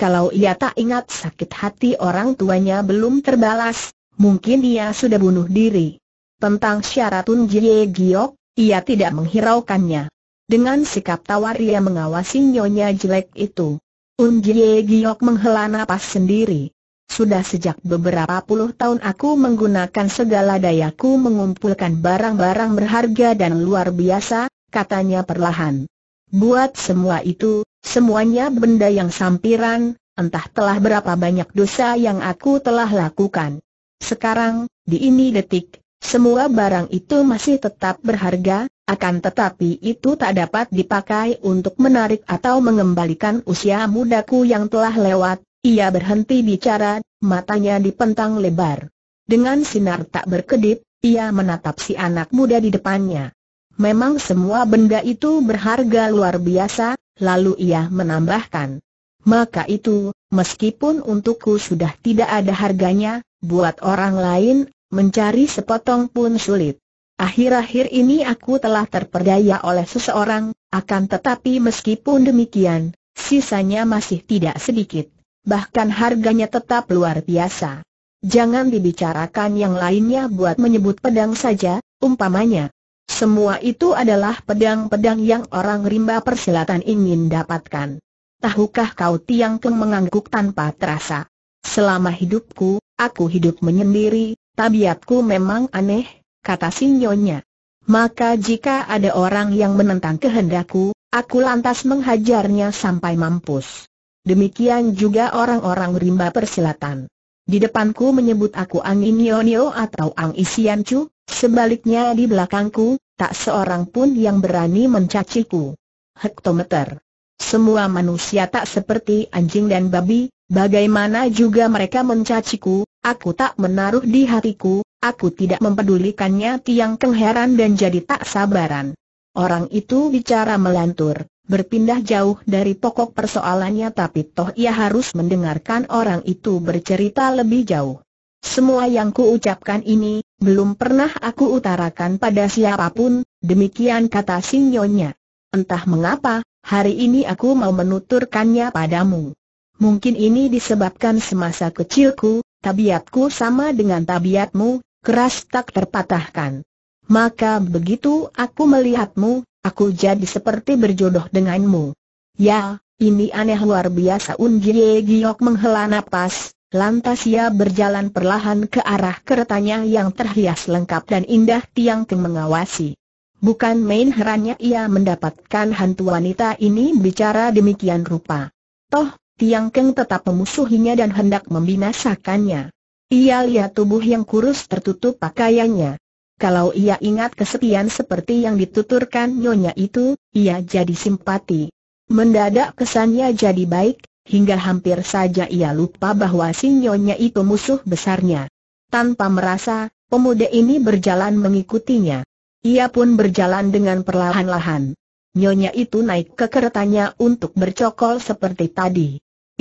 Kalau ia tak ingat sakit hati orang tuanya belum terbalas, mungkin ia sudah bunuh diri. Tentang syaratun Jie Giok, ia tidak menghiraukannya. Dengan sikap tawar ia mengawasi nyonya jelek itu. Un Jie Giok menghela napas sendiri. Sudah sejak beberapa puluh tahun aku menggunakan segala dayaku mengumpulkan barang-barang berharga dan luar biasa, katanya perlahan. Buat semua itu, Semuanya benda yang sampiran, entah telah berapa banyak dosa yang aku telah lakukan. Sekarang, di ini detik, semua barang itu masih tetap berharga, akan tetapi itu tak dapat dipakai untuk menarik atau mengembalikan usia mudaku yang telah lewat. Ia berhenti bicara, matanya dipentang lebar. Dengan sinar tak berkedip, ia menatap si anak muda di depannya. Memang semua benda itu berharga luar biasa, lalu ia menambahkan. Maka itu, meskipun untukku sudah tidak ada harganya, buat orang lain, mencari sepotong pun sulit. Akhir-akhir ini aku telah terperdaya oleh seseorang, akan tetapi meskipun demikian, sisanya masih tidak sedikit, bahkan harganya tetap luar biasa. Jangan dibicarakan yang lainnya buat menyebut pedang saja, umpamanya, semua itu adalah pedang-pedang yang orang rimba persilatan ingin dapatkan. Tahukah kau Tiang Keng mengangguk tanpa terasa? Selama hidupku, aku hidup menyendiri, tabiatku memang aneh, kata sinyonya. Maka jika ada orang yang menentang kehendakku, aku lantas menghajarnya sampai mampus. Demikian juga orang-orang rimba persilatan. Di depanku menyebut aku Angin Inyonyo atau Ang Isian Chu, Sebaliknya di belakangku, tak seorang pun yang berani mencaciku. Hektometer. Semua manusia tak seperti anjing dan babi, bagaimana juga mereka mencaciku, aku tak menaruh di hatiku, aku tidak mempedulikannya tiang kengheran dan jadi tak sabaran. Orang itu bicara melantur, berpindah jauh dari pokok persoalannya tapi toh ia harus mendengarkan orang itu bercerita lebih jauh. Semua yang kuucapkan ini, belum pernah aku utarakan pada siapapun, demikian kata Sinyonya. Entah mengapa, hari ini aku mau menuturkannya padamu. Mungkin ini disebabkan semasa kecilku, tabiatku sama dengan tabiatmu, keras tak terpatahkan. Maka begitu aku melihatmu, aku jadi seperti berjodoh denganmu. Ya, ini aneh luar biasa Unjie Giok menghela napas, Lantas ia berjalan perlahan ke arah keretanya yang terhias lengkap dan indah Tiang Keng mengawasi. Bukan main herannya ia mendapatkan hantu wanita ini bicara demikian rupa. Toh, Tiang Keng tetap memusuhinya dan hendak membinasakannya. Ia lihat tubuh yang kurus tertutup pakaiannya. Kalau ia ingat kesepian seperti yang dituturkan nyonya itu, ia jadi simpati. Mendadak kesannya jadi baik, hingga hampir saja ia lupa bahwa sinyonya itu musuh besarnya. Tanpa merasa, pemuda ini berjalan mengikutinya. Ia pun berjalan dengan perlahan-lahan. Nyonya itu naik ke keretanya untuk bercokol seperti tadi.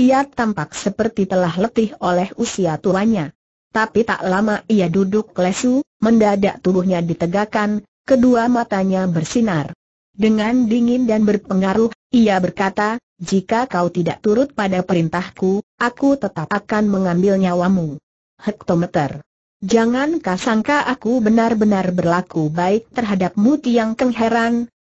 Ia tampak seperti telah letih oleh usia tuanya. Tapi tak lama ia duduk lesu, mendadak tubuhnya ditegakkan, kedua matanya bersinar. Dengan dingin dan berpengaruh, ia berkata, jika kau tidak turut pada perintahku, aku tetap akan mengambil nyawamu. Hektometer. Jangan kau sangka aku benar-benar berlaku baik terhadapmu Tiang Keng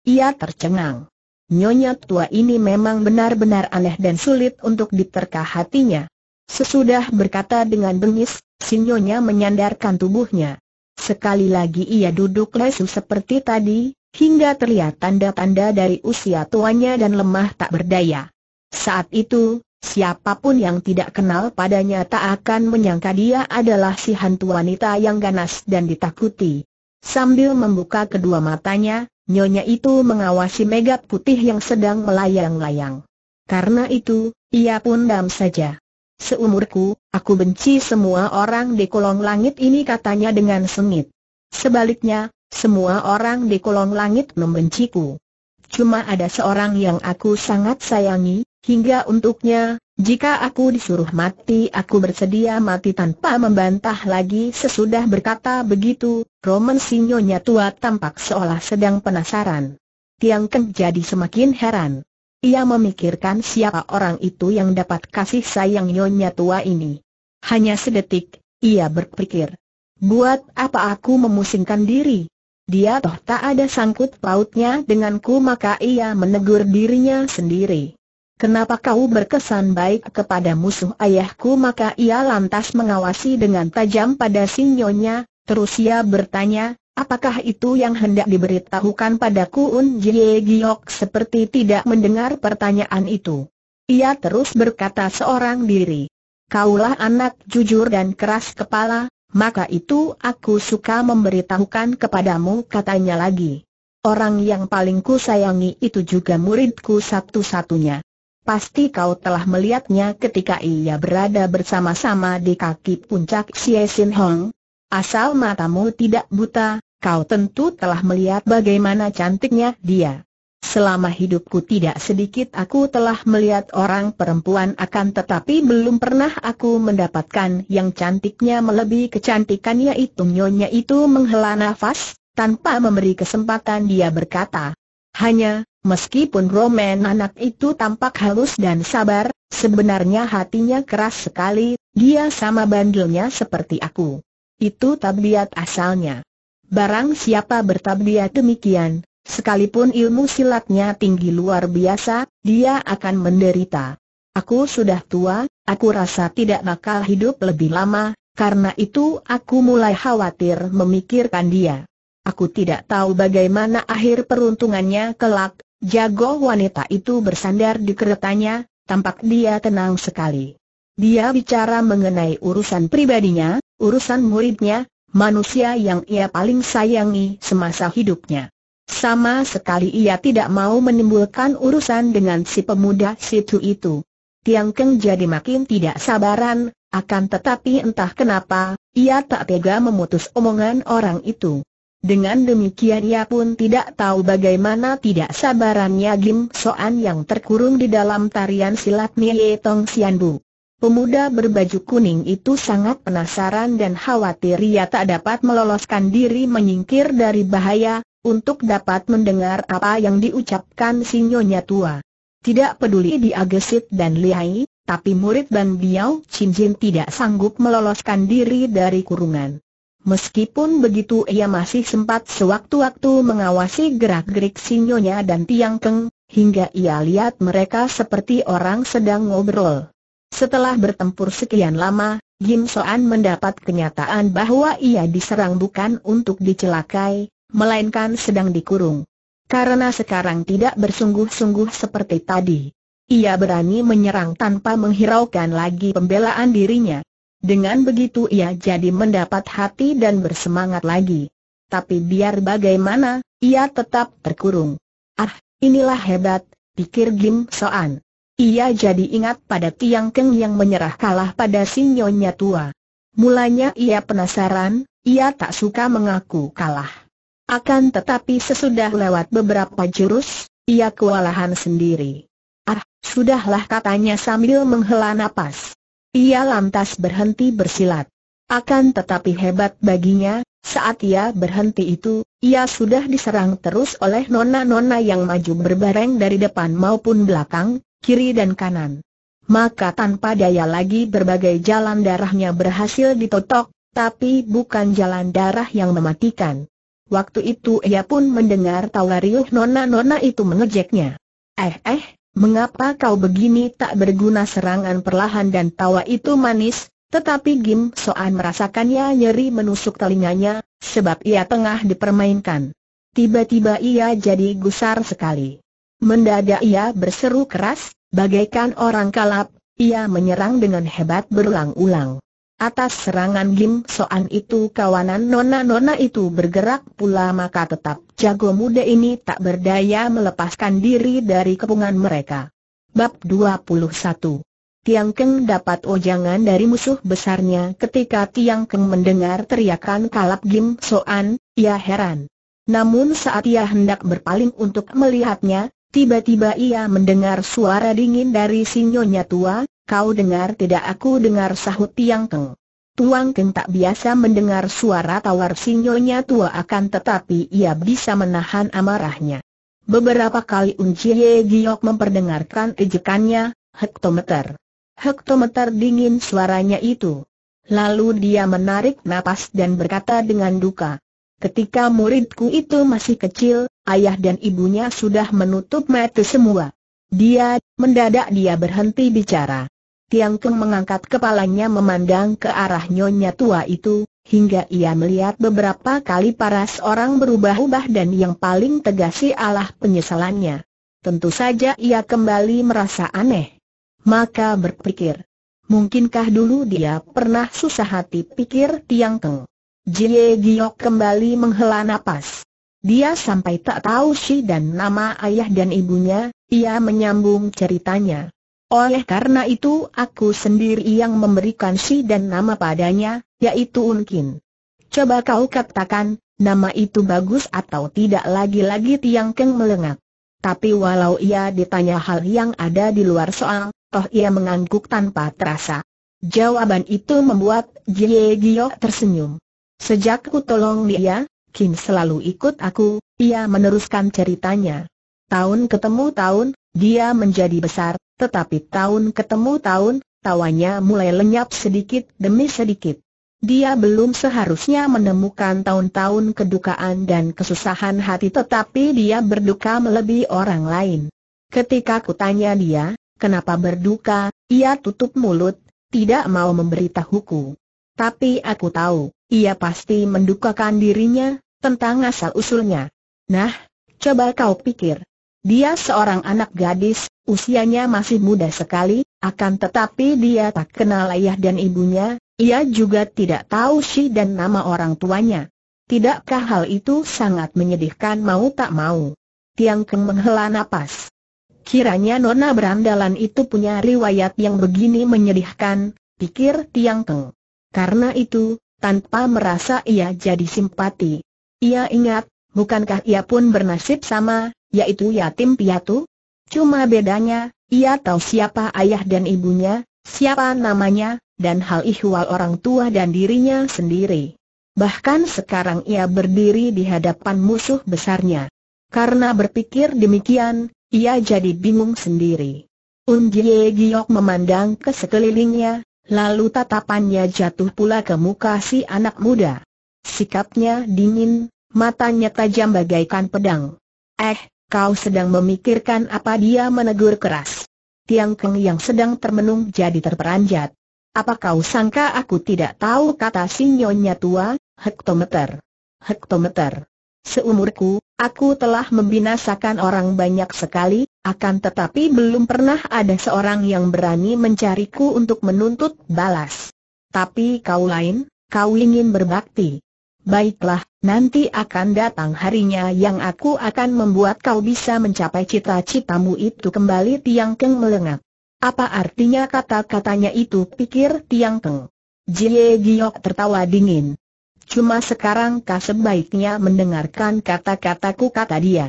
ia tercengang. Nyonya tua ini memang benar-benar aneh dan sulit untuk diterka hatinya. Sesudah berkata dengan bengis, si Nyonya menyandarkan tubuhnya. Sekali lagi ia duduk lesu seperti tadi, hingga terlihat tanda-tanda dari usia tuanya dan lemah tak berdaya. Saat itu, siapapun yang tidak kenal padanya tak akan menyangka dia adalah si hantu wanita yang ganas dan ditakuti. Sambil membuka kedua matanya, nyonya itu mengawasi mega putih yang sedang melayang-layang. Karena itu, ia pun dam saja. Seumurku, aku benci semua orang di kolong langit ini katanya dengan sengit. Sebaliknya, semua orang di kolong langit membenciku. Cuma ada seorang yang aku sangat sayangi, hingga untuknya, jika aku disuruh mati aku bersedia mati tanpa membantah lagi sesudah berkata begitu, Roman Sinyonya tua tampak seolah sedang penasaran. Tiang Keng jadi semakin heran. Ia memikirkan siapa orang itu yang dapat kasih sayang Nyonya tua ini. Hanya sedetik, ia berpikir. Buat apa aku memusingkan diri? Dia toh tak ada sangkut pautnya denganku maka ia menegur dirinya sendiri. Kenapa kau berkesan baik kepada musuh ayahku maka ia lantas mengawasi dengan tajam pada sinyonya, terus ia bertanya, apakah itu yang hendak diberitahukan padaku Un Jie Giok seperti tidak mendengar pertanyaan itu. Ia terus berkata seorang diri, kaulah anak jujur dan keras kepala, maka itu aku suka memberitahukan kepadamu katanya lagi. Orang yang paling ku sayangi itu juga muridku satu-satunya. Pasti kau telah melihatnya ketika ia berada bersama-sama di kaki puncak Xie Xin Hong. Asal matamu tidak buta, kau tentu telah melihat bagaimana cantiknya dia. Selama hidupku tidak sedikit aku telah melihat orang perempuan akan tetapi belum pernah aku mendapatkan yang cantiknya melebihi kecantikannya itu nyonya itu menghela nafas, tanpa memberi kesempatan dia berkata. Hanya, meskipun Roman anak itu tampak halus dan sabar, sebenarnya hatinya keras sekali, dia sama bandelnya seperti aku. Itu tabiat asalnya. Barang siapa bertabiat demikian, Sekalipun ilmu silatnya tinggi luar biasa, dia akan menderita. Aku sudah tua, aku rasa tidak bakal hidup lebih lama, karena itu aku mulai khawatir memikirkan dia. Aku tidak tahu bagaimana akhir peruntungannya kelak, jago wanita itu bersandar di keretanya, tampak dia tenang sekali. Dia bicara mengenai urusan pribadinya, urusan muridnya, manusia yang ia paling sayangi semasa hidupnya. Sama sekali ia tidak mau menimbulkan urusan dengan si pemuda situ itu. Tiang Keng jadi makin tidak sabaran, akan tetapi entah kenapa, ia tak tega memutus omongan orang itu. Dengan demikian ia pun tidak tahu bagaimana tidak sabarannya Gim Soan yang terkurung di dalam tarian silat Nye Tong Sian Bu. Pemuda berbaju kuning itu sangat penasaran dan khawatir ia tak dapat meloloskan diri menyingkir dari bahaya, untuk dapat mendengar apa yang diucapkan si Nyonya tua. Tidak peduli dia gesit dan lihai, tapi murid Ban Biao Chin Jin tidak sanggup meloloskan diri dari kurungan. Meskipun begitu ia masih sempat sewaktu-waktu mengawasi gerak-gerik si Nyonya dan Tiang Keng, hingga ia lihat mereka seperti orang sedang ngobrol. Setelah bertempur sekian lama, Jim Soan mendapat kenyataan bahwa ia diserang bukan untuk dicelakai, melainkan sedang dikurung. Karena sekarang tidak bersungguh-sungguh seperti tadi. Ia berani menyerang tanpa menghiraukan lagi pembelaan dirinya. Dengan begitu ia jadi mendapat hati dan bersemangat lagi. Tapi biar bagaimana, ia tetap terkurung. Ah, inilah hebat, pikir Gim Soan. Ia jadi ingat pada Tiang Keng yang menyerah kalah pada sinyonya tua. Mulanya ia penasaran, ia tak suka mengaku kalah. Akan tetapi sesudah lewat beberapa jurus, ia kewalahan sendiri. Ah, sudahlah katanya sambil menghela napas. Ia lantas berhenti bersilat. Akan tetapi hebat baginya, saat ia berhenti itu, ia sudah diserang terus oleh nona-nona yang maju berbareng dari depan maupun belakang, kiri dan kanan. Maka tanpa daya lagi berbagai jalan darahnya berhasil ditotok, tapi bukan jalan darah yang mematikan. Waktu itu ia pun mendengar tawa riuh nona-nona itu mengejeknya. Eh eh, mengapa kau begini tak berguna serangan perlahan dan tawa itu manis, tetapi Gim Soan merasakannya nyeri menusuk telinganya, sebab ia tengah dipermainkan. Tiba-tiba ia jadi gusar sekali. Mendadak ia berseru keras, bagaikan orang kalap, ia menyerang dengan hebat berulang-ulang. Atas serangan Lim Soan itu kawanan nona-nona itu bergerak pula maka tetap jago muda ini tak berdaya melepaskan diri dari kepungan mereka. Bab 21 Tiang Keng dapat ojangan dari musuh besarnya ketika Tiang Keng mendengar teriakan kalap Lim Soan, ia heran. Namun saat ia hendak berpaling untuk melihatnya, tiba-tiba ia mendengar suara dingin dari sinyonya tua, Kau dengar tidak aku dengar sahut Tiang Keng. Tuang Keng tak biasa mendengar suara tawar sinyonya tua akan tetapi ia bisa menahan amarahnya. Beberapa kali Unjie Giok memperdengarkan ejekannya, hektometer. Hektometer dingin suaranya itu. Lalu dia menarik napas dan berkata dengan duka. Ketika muridku itu masih kecil, ayah dan ibunya sudah menutup mata semua. Dia, mendadak dia berhenti bicara. Tiang Keng mengangkat kepalanya memandang ke arah nyonya tua itu, hingga ia melihat beberapa kali paras orang berubah-ubah dan yang paling tegasi Allah penyesalannya. Tentu saja ia kembali merasa aneh. Maka berpikir, mungkinkah dulu dia pernah susah hati pikir Tiang Keng? Jie Giok kembali menghela napas. Dia sampai tak tahu si dan nama ayah dan ibunya, ia menyambung ceritanya. Oleh karena itu aku sendiri yang memberikan si dan nama padanya, yaitu Unkin. Coba kau katakan, nama itu bagus atau tidak lagi-lagi Tiang Keng melengak. Tapi walau ia ditanya hal yang ada di luar soal, toh ia mengangguk tanpa terasa. Jawaban itu membuat Jie Gio tersenyum. Sejak ku tolong dia, Kim selalu ikut aku, ia meneruskan ceritanya. Tahun ketemu tahun, dia menjadi besar, tetapi tahun ketemu tahun, tawanya mulai lenyap sedikit demi sedikit. Dia belum seharusnya menemukan tahun-tahun kedukaan dan kesusahan hati tetapi dia berduka melebihi orang lain. Ketika kutanya dia, kenapa berduka, ia tutup mulut, tidak mau memberitahuku. Tapi aku tahu, ia pasti mendukakan dirinya, tentang asal-usulnya. Nah, coba kau pikir, dia seorang anak gadis, usianya masih muda sekali, akan tetapi dia tak kenal ayah dan ibunya, ia juga tidak tahu si dan nama orang tuanya. Tidakkah hal itu sangat menyedihkan mau tak mau? Tiang Keng menghela nafas. Kiranya nona berandalan itu punya riwayat yang begini menyedihkan, pikir Tiang Keng. Karena itu, tanpa merasa ia jadi simpati. Ia ingat, bukankah ia pun bernasib sama, yaitu yatim piatu. Cuma bedanya, ia tahu siapa ayah dan ibunya, siapa namanya, dan hal ihwal orang tua dan dirinya sendiri. Bahkan sekarang ia berdiri di hadapan musuh besarnya. Karena berpikir demikian, ia jadi bingung sendiri. Unjie Giok memandang ke sekelilingnya, lalu tatapannya jatuh pula ke muka si anak muda. Sikapnya dingin, matanya tajam bagaikan pedang. Eh, Kau sedang memikirkan apa dia menegur keras. Tiang Keng yang sedang termenung jadi terperanjat. Apa kau sangka aku tidak tahu kata sinyonya tua, hektometer. Hektometer. Seumurku, aku telah membinasakan orang banyak sekali, akan tetapi belum pernah ada seorang yang berani mencariku untuk menuntut balas. Tapi kau lain, kau ingin berbakti. Baiklah, nanti akan datang harinya yang aku akan membuat kau bisa mencapai cita-citamu itu kembali Tiang Keng melengak. Apa artinya kata-katanya itu pikir Tiang Keng. Jie Giok tertawa dingin. Cuma sekarang kau sebaiknya mendengarkan kata-kataku kata dia.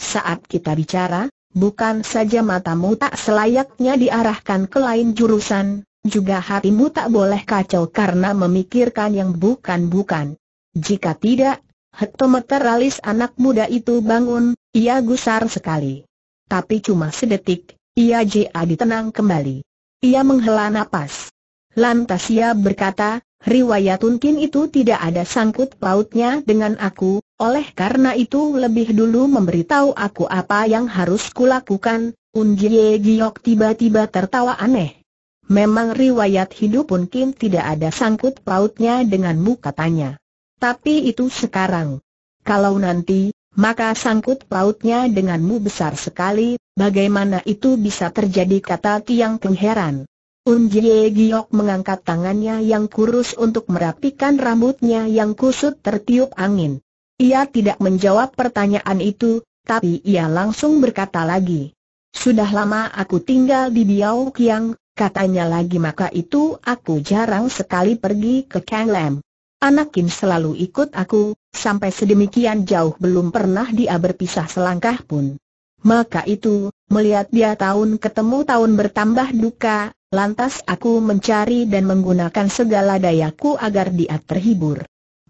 Saat kita bicara, bukan saja matamu tak selayaknya diarahkan ke lain jurusan, juga hatimu tak boleh kacau karena memikirkan yang bukan-bukan. Jika tidak, hektometer alis anak muda itu bangun, ia gusar sekali. Tapi cuma sedetik, ia jadi ditenang kembali. Ia menghela napas. Lantas ia berkata, riwayat Tunkin itu tidak ada sangkut pautnya dengan aku, oleh karena itu lebih dulu memberitahu aku apa yang harus kulakukan, Unjie Giok tiba-tiba tertawa aneh. Memang riwayat hidup Unkin tidak ada sangkut pautnya denganmu katanya. Tapi itu sekarang. Kalau nanti, maka sangkut pautnya denganmu besar sekali, bagaimana itu bisa terjadi kata Tiang Kengheran. Unjie Giok mengangkat tangannya yang kurus untuk merapikan rambutnya yang kusut tertiup angin. Ia tidak menjawab pertanyaan itu, tapi ia langsung berkata lagi. Sudah lama aku tinggal di Biao Kiang, katanya lagi maka itu aku jarang sekali pergi ke Kang Lam. Anak Kim selalu ikut aku, sampai sedemikian jauh belum pernah dia berpisah selangkah pun. Maka itu, melihat dia tahun ketemu tahun bertambah duka, lantas aku mencari dan menggunakan segala dayaku agar dia terhibur.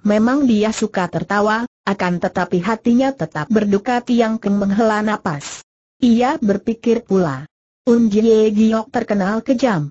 Memang dia suka tertawa, akan tetapi hatinya tetap berduka Tiang Keng menghela napas. Ia berpikir pula. Unjie Giok terkenal kejam.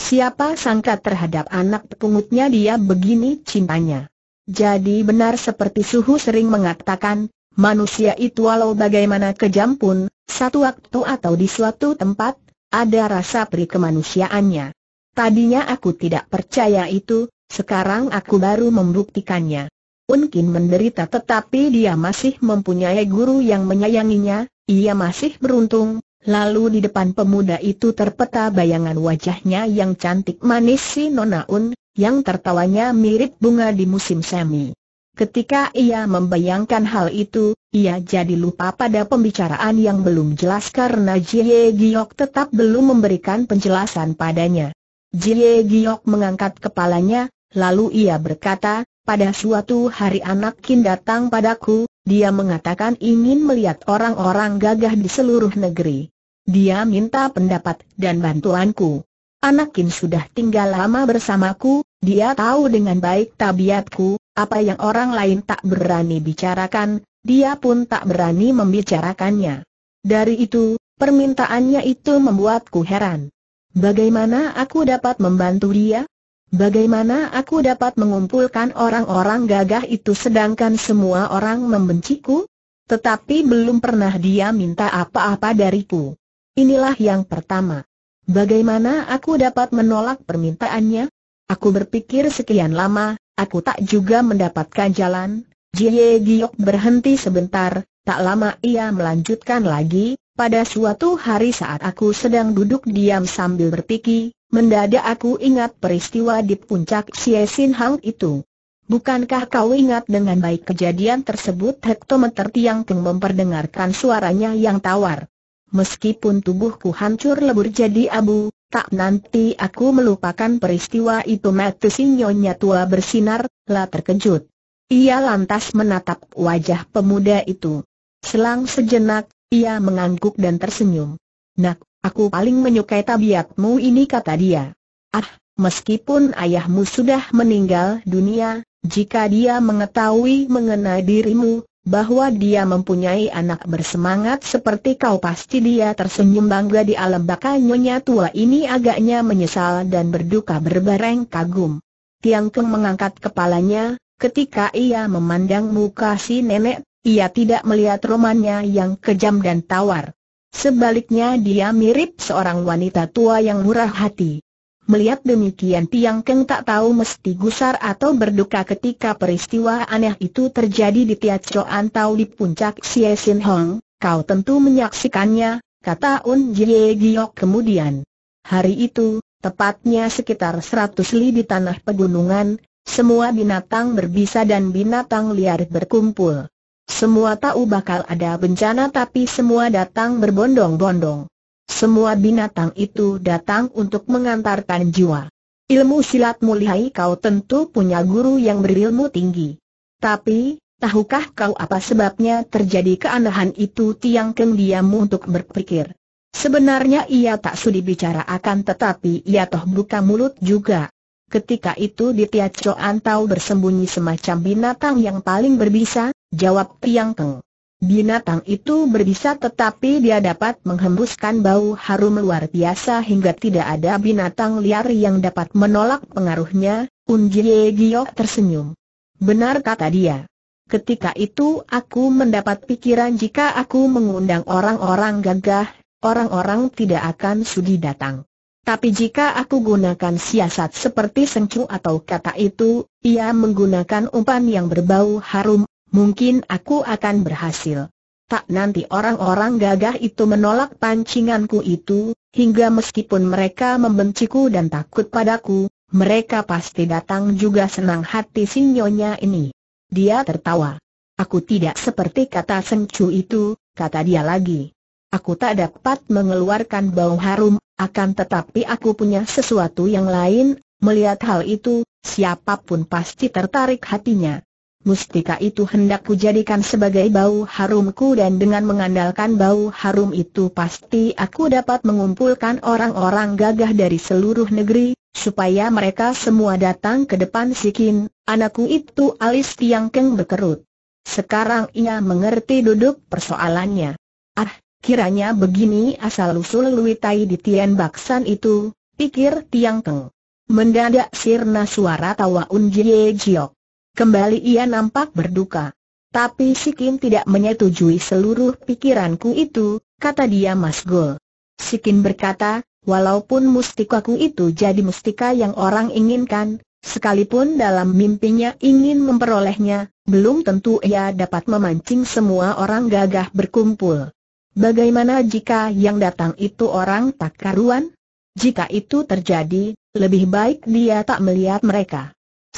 Siapa sangka terhadap anak pungutnya dia begini cintanya. Jadi benar seperti Suhu sering mengatakan, manusia itu walau bagaimana kejam pun, satu waktu atau di suatu tempat, ada rasa pri kemanusiaannya. Tadinya aku tidak percaya itu, sekarang aku baru membuktikannya. Unkin menderita tetapi dia masih mempunyai guru yang menyayanginya, ia masih beruntung, Lalu di depan pemuda itu terpeta bayangan wajahnya yang cantik manis si Nonaun, yang tertawanya mirip bunga di musim semi. Ketika ia membayangkan hal itu, ia jadi lupa pada pembicaraan yang belum jelas karena Jie Giok tetap belum memberikan penjelasan padanya. Jie Giok mengangkat kepalanya, lalu ia berkata, pada suatu hari anak kin datang padaku, dia mengatakan ingin melihat orang-orang gagah di seluruh negeri. Dia minta pendapat dan bantuanku. Anakin sudah tinggal lama bersamaku, dia tahu dengan baik tabiatku, apa yang orang lain tak berani bicarakan, dia pun tak berani membicarakannya. Dari itu, permintaannya itu membuatku heran. Bagaimana aku dapat membantu dia? Bagaimana aku dapat mengumpulkan orang-orang gagah itu sedangkan semua orang membenciku? Tetapi belum pernah dia minta apa-apa dariku. Inilah yang pertama. Bagaimana aku dapat menolak permintaannya? Aku berpikir sekian lama, aku tak juga mendapatkan jalan. Jie Giok berhenti sebentar, tak lama ia melanjutkan lagi, pada suatu hari saat aku sedang duduk diam sambil berpikir, Mendadak aku ingat peristiwa di puncak Siesin Hang itu. Bukankah kau ingat dengan baik kejadian tersebut hektometer Tiang Keng memperdengarkan suaranya yang tawar. Meskipun tubuhku hancur lebur jadi abu, tak nanti aku melupakan peristiwa itu mata sinyonya tua bersinar, lah terkejut. Ia lantas menatap wajah pemuda itu. Selang sejenak, ia mengangguk dan tersenyum. Nak, Aku paling menyukai tabiatmu ini kata dia. Ah, meskipun ayahmu sudah meninggal dunia, jika dia mengetahui mengenai dirimu, bahwa dia mempunyai anak bersemangat seperti kau pasti dia tersenyum bangga di alam baka nyonya tua ini agaknya menyesal dan berduka berbareng kagum. Tiang Keng mengangkat kepalanya, ketika ia memandang muka si nenek, ia tidak melihat romannya yang kejam dan tawar. Sebaliknya dia mirip seorang wanita tua yang murah hati. Melihat demikian Tiang Keng tak tahu mesti gusar atau berduka ketika peristiwa aneh itu terjadi di Tiacoan Tau di puncak Xie Sin Hong, kau tentu menyaksikannya, kata Un Jie Giok kemudian. Hari itu, tepatnya sekitar 100 li di tanah pegunungan, semua binatang berbisa dan binatang liar berkumpul. Semua tahu bakal ada bencana tapi semua datang berbondong-bondong. Semua binatang itu datang untuk mengantarkan jiwa. Ilmu silat mulai kau tentu punya guru yang berilmu tinggi. Tapi, tahukah kau apa sebabnya terjadi keanehan itu Tiang Keng diam untuk berpikir. Sebenarnya ia tak sudi bicara akan tetapi ia toh buka mulut juga. Ketika itu di Tiacoan tahu bersembunyi semacam binatang yang paling berbisa, Jawab Piang Keng. Binatang itu berbisa tetapi dia dapat menghembuskan bau harum luar biasa hingga tidak ada binatang liar yang dapat menolak pengaruhnya, Unjie Giok tersenyum. Benar kata dia. Ketika itu aku mendapat pikiran jika aku mengundang orang-orang gagah, orang-orang tidak akan sudi datang. Tapi jika aku gunakan siasat seperti sengcu atau kata itu, ia menggunakan umpan yang berbau harum mungkin aku akan berhasil. Tak nanti orang-orang gagah itu menolak pancinganku itu, hingga meskipun mereka membenciku dan takut padaku, mereka pasti datang juga senang hati sinyonya ini. Dia tertawa. Aku tidak seperti kata sengcu itu, kata dia lagi. Aku tak dapat mengeluarkan bau harum, akan tetapi aku punya sesuatu yang lain, melihat hal itu, siapapun pasti tertarik hatinya. Mustika itu hendak kujadikan sebagai bau harumku dan dengan mengandalkan bau harum itu pasti aku dapat mengumpulkan orang-orang gagah dari seluruh negeri, supaya mereka semua datang ke depan sikin, anakku itu alis tiang keng berkerut. Sekarang ia mengerti duduk persoalannya. Ah, kiranya begini asal-usul luitai di Tian Baksan itu, pikir tiang keng. Mendadak sirna suara tawa Unjie Jiok. Kembali ia nampak berduka. Tapi si Kim tidak menyetujui seluruh pikiranku itu, kata dia Mas Gol. Si Kim berkata, walaupun mustikaku itu jadi mustika yang orang inginkan, sekalipun dalam mimpinya ingin memperolehnya, belum tentu ia dapat memancing semua orang gagah berkumpul. Bagaimana jika yang datang itu orang tak karuan? Jika itu terjadi, lebih baik dia tak melihat mereka.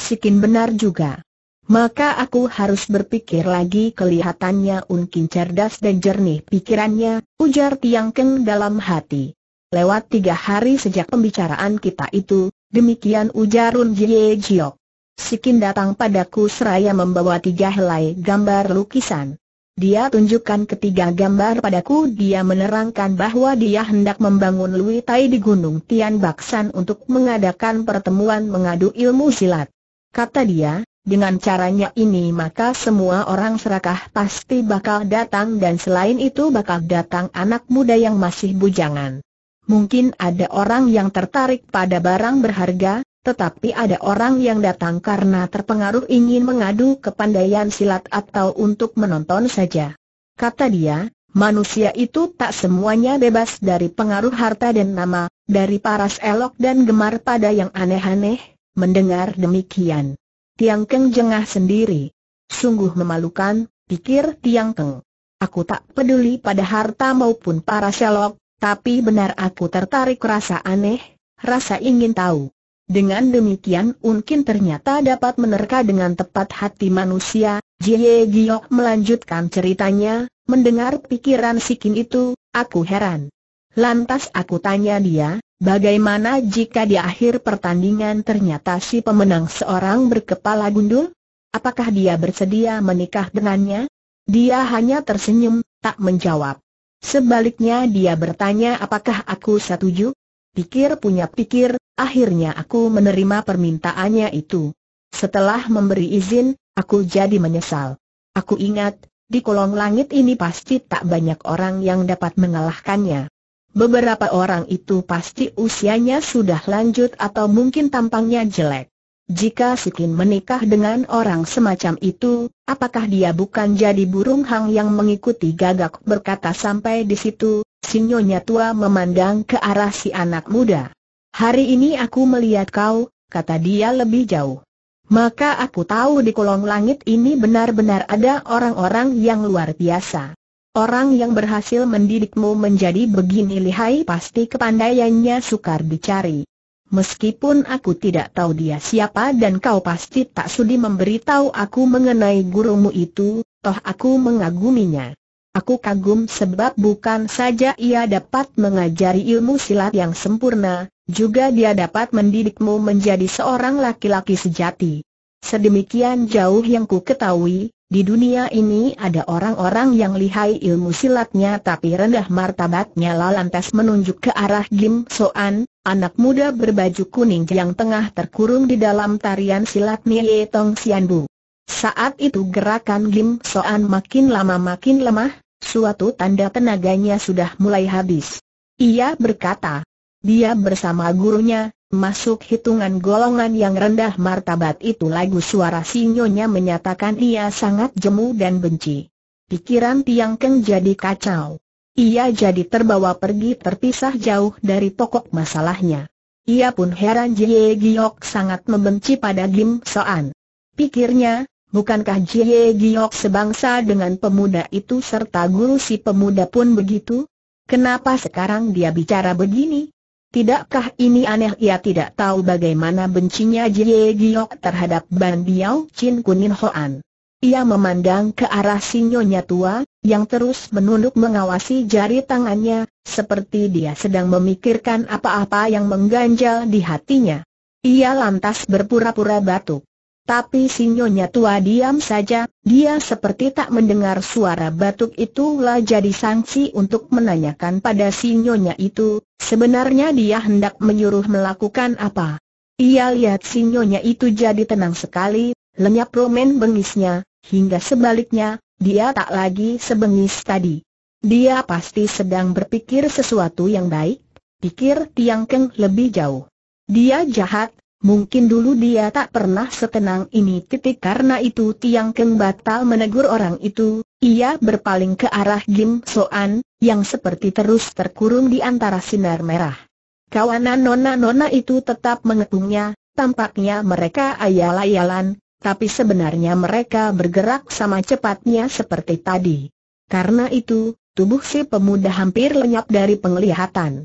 Sikin benar juga. Maka aku harus berpikir lagi kelihatannya Unkin cerdas dan jernih pikirannya, ujar Tiang Keng dalam hati. Lewat tiga hari sejak pembicaraan kita itu, demikian ujar Un Jie Jiok. Sikin datang padaku seraya membawa tiga helai gambar lukisan. Dia tunjukkan ketiga gambar padaku dia menerangkan bahwa dia hendak membangun Lui Tai di Gunung Tian Baksan untuk mengadakan pertemuan mengadu ilmu silat. Kata dia, dengan caranya ini maka semua orang serakah pasti bakal datang dan selain itu bakal datang anak muda yang masih bujangan. Mungkin ada orang yang tertarik pada barang berharga, tetapi ada orang yang datang karena terpengaruh ingin mengadu kepandaian silat atau untuk menonton saja. Kata dia, manusia itu tak semuanya bebas dari pengaruh harta dan nama, dari paras elok dan gemar pada yang aneh-aneh, Mendengar demikian, Tiang Keng jengah sendiri. Sungguh memalukan, pikir Tiang Keng. Aku tak peduli pada harta maupun para selok, tapi benar aku tertarik rasa aneh, rasa ingin tahu. Dengan demikian mungkin ternyata dapat menerka dengan tepat hati manusia, Jie Giok melanjutkan ceritanya, mendengar pikiran si itu, aku heran. Lantas aku tanya dia, Bagaimana jika di akhir pertandingan ternyata si pemenang seorang berkepala gundul? Apakah dia bersedia menikah dengannya? Dia hanya tersenyum, tak menjawab. Sebaliknya dia bertanya apakah aku setuju? Pikir punya pikir, akhirnya aku menerima permintaannya itu. Setelah memberi izin, aku jadi menyesal. Aku ingat, di kolong langit ini pasti tak banyak orang yang dapat mengalahkannya. Beberapa orang itu pasti usianya sudah lanjut atau mungkin tampangnya jelek. Jika Sikin menikah dengan orang semacam itu, apakah dia bukan jadi burung hang yang mengikuti gagak berkata sampai di situ, sinyonya tua memandang ke arah si anak muda. Hari ini aku melihat kau, kata dia lebih jauh. Maka aku tahu di kolong langit ini benar-benar ada orang-orang yang luar biasa. Orang yang berhasil mendidikmu menjadi begini lihai pasti kepandaiannya sukar dicari. Meskipun aku tidak tahu dia siapa dan kau pasti tak sudi memberitahu aku mengenai gurumu itu, toh aku mengaguminya. Aku kagum sebab bukan saja ia dapat mengajari ilmu silat yang sempurna, juga dia dapat mendidikmu menjadi seorang laki-laki sejati. Sedemikian jauh yang ku ketahui, di dunia ini ada orang-orang yang lihai ilmu silatnya tapi rendah martabatnya lalantas menunjuk ke arah Gim Soan, anak muda berbaju kuning yang tengah terkurung di dalam tarian silat Nye Tong Sian Bu. Saat itu gerakan Gim Soan makin lama makin lemah, suatu tanda tenaganya sudah mulai habis. Ia berkata, dia bersama gurunya, Masuk hitungan golongan yang rendah martabat itu lagu suara sinyonya menyatakan ia sangat jemu dan benci. Pikiran Tiang Keng jadi kacau. Ia jadi terbawa pergi terpisah jauh dari pokok masalahnya. Ia pun heran Jie Giok sangat membenci pada Gim Soan. Pikirnya, Bukankah Jie Giok sebangsa dengan pemuda itu serta guru si pemuda pun begitu? Kenapa sekarang dia bicara begini? Tidakkah ini aneh ia tidak tahu bagaimana bencinya Jie Giok terhadap Ban Biao Chin Kunin Hoan. Ia memandang ke arah sinyonya tua, yang terus menunduk mengawasi jari tangannya, seperti dia sedang memikirkan apa-apa yang mengganjal di hatinya. Ia lantas berpura-pura batuk. Tapi sinyonya tua diam saja, dia seperti tak mendengar suara batuk itulah jadi sanksi untuk menanyakan pada sinyonya itu, sebenarnya dia hendak menyuruh melakukan apa. Ia lihat sinyonya itu jadi tenang sekali, lenyap romen bengisnya, hingga sebaliknya, dia tak lagi sebengis tadi. Dia pasti sedang berpikir sesuatu yang baik, pikir Tiang Keng lebih jauh. Dia jahat, Mungkin dulu dia tak pernah setenang ini titik karena itu Tiang Keng batal menegur orang itu, ia berpaling ke arah Gim Soan, yang seperti terus terkurung di antara sinar merah. Kawanan nona-nona itu tetap mengepungnya, tampaknya mereka ayal-ayalan, tapi sebenarnya mereka bergerak sama cepatnya seperti tadi. Karena itu, tubuh si pemuda hampir lenyap dari penglihatan.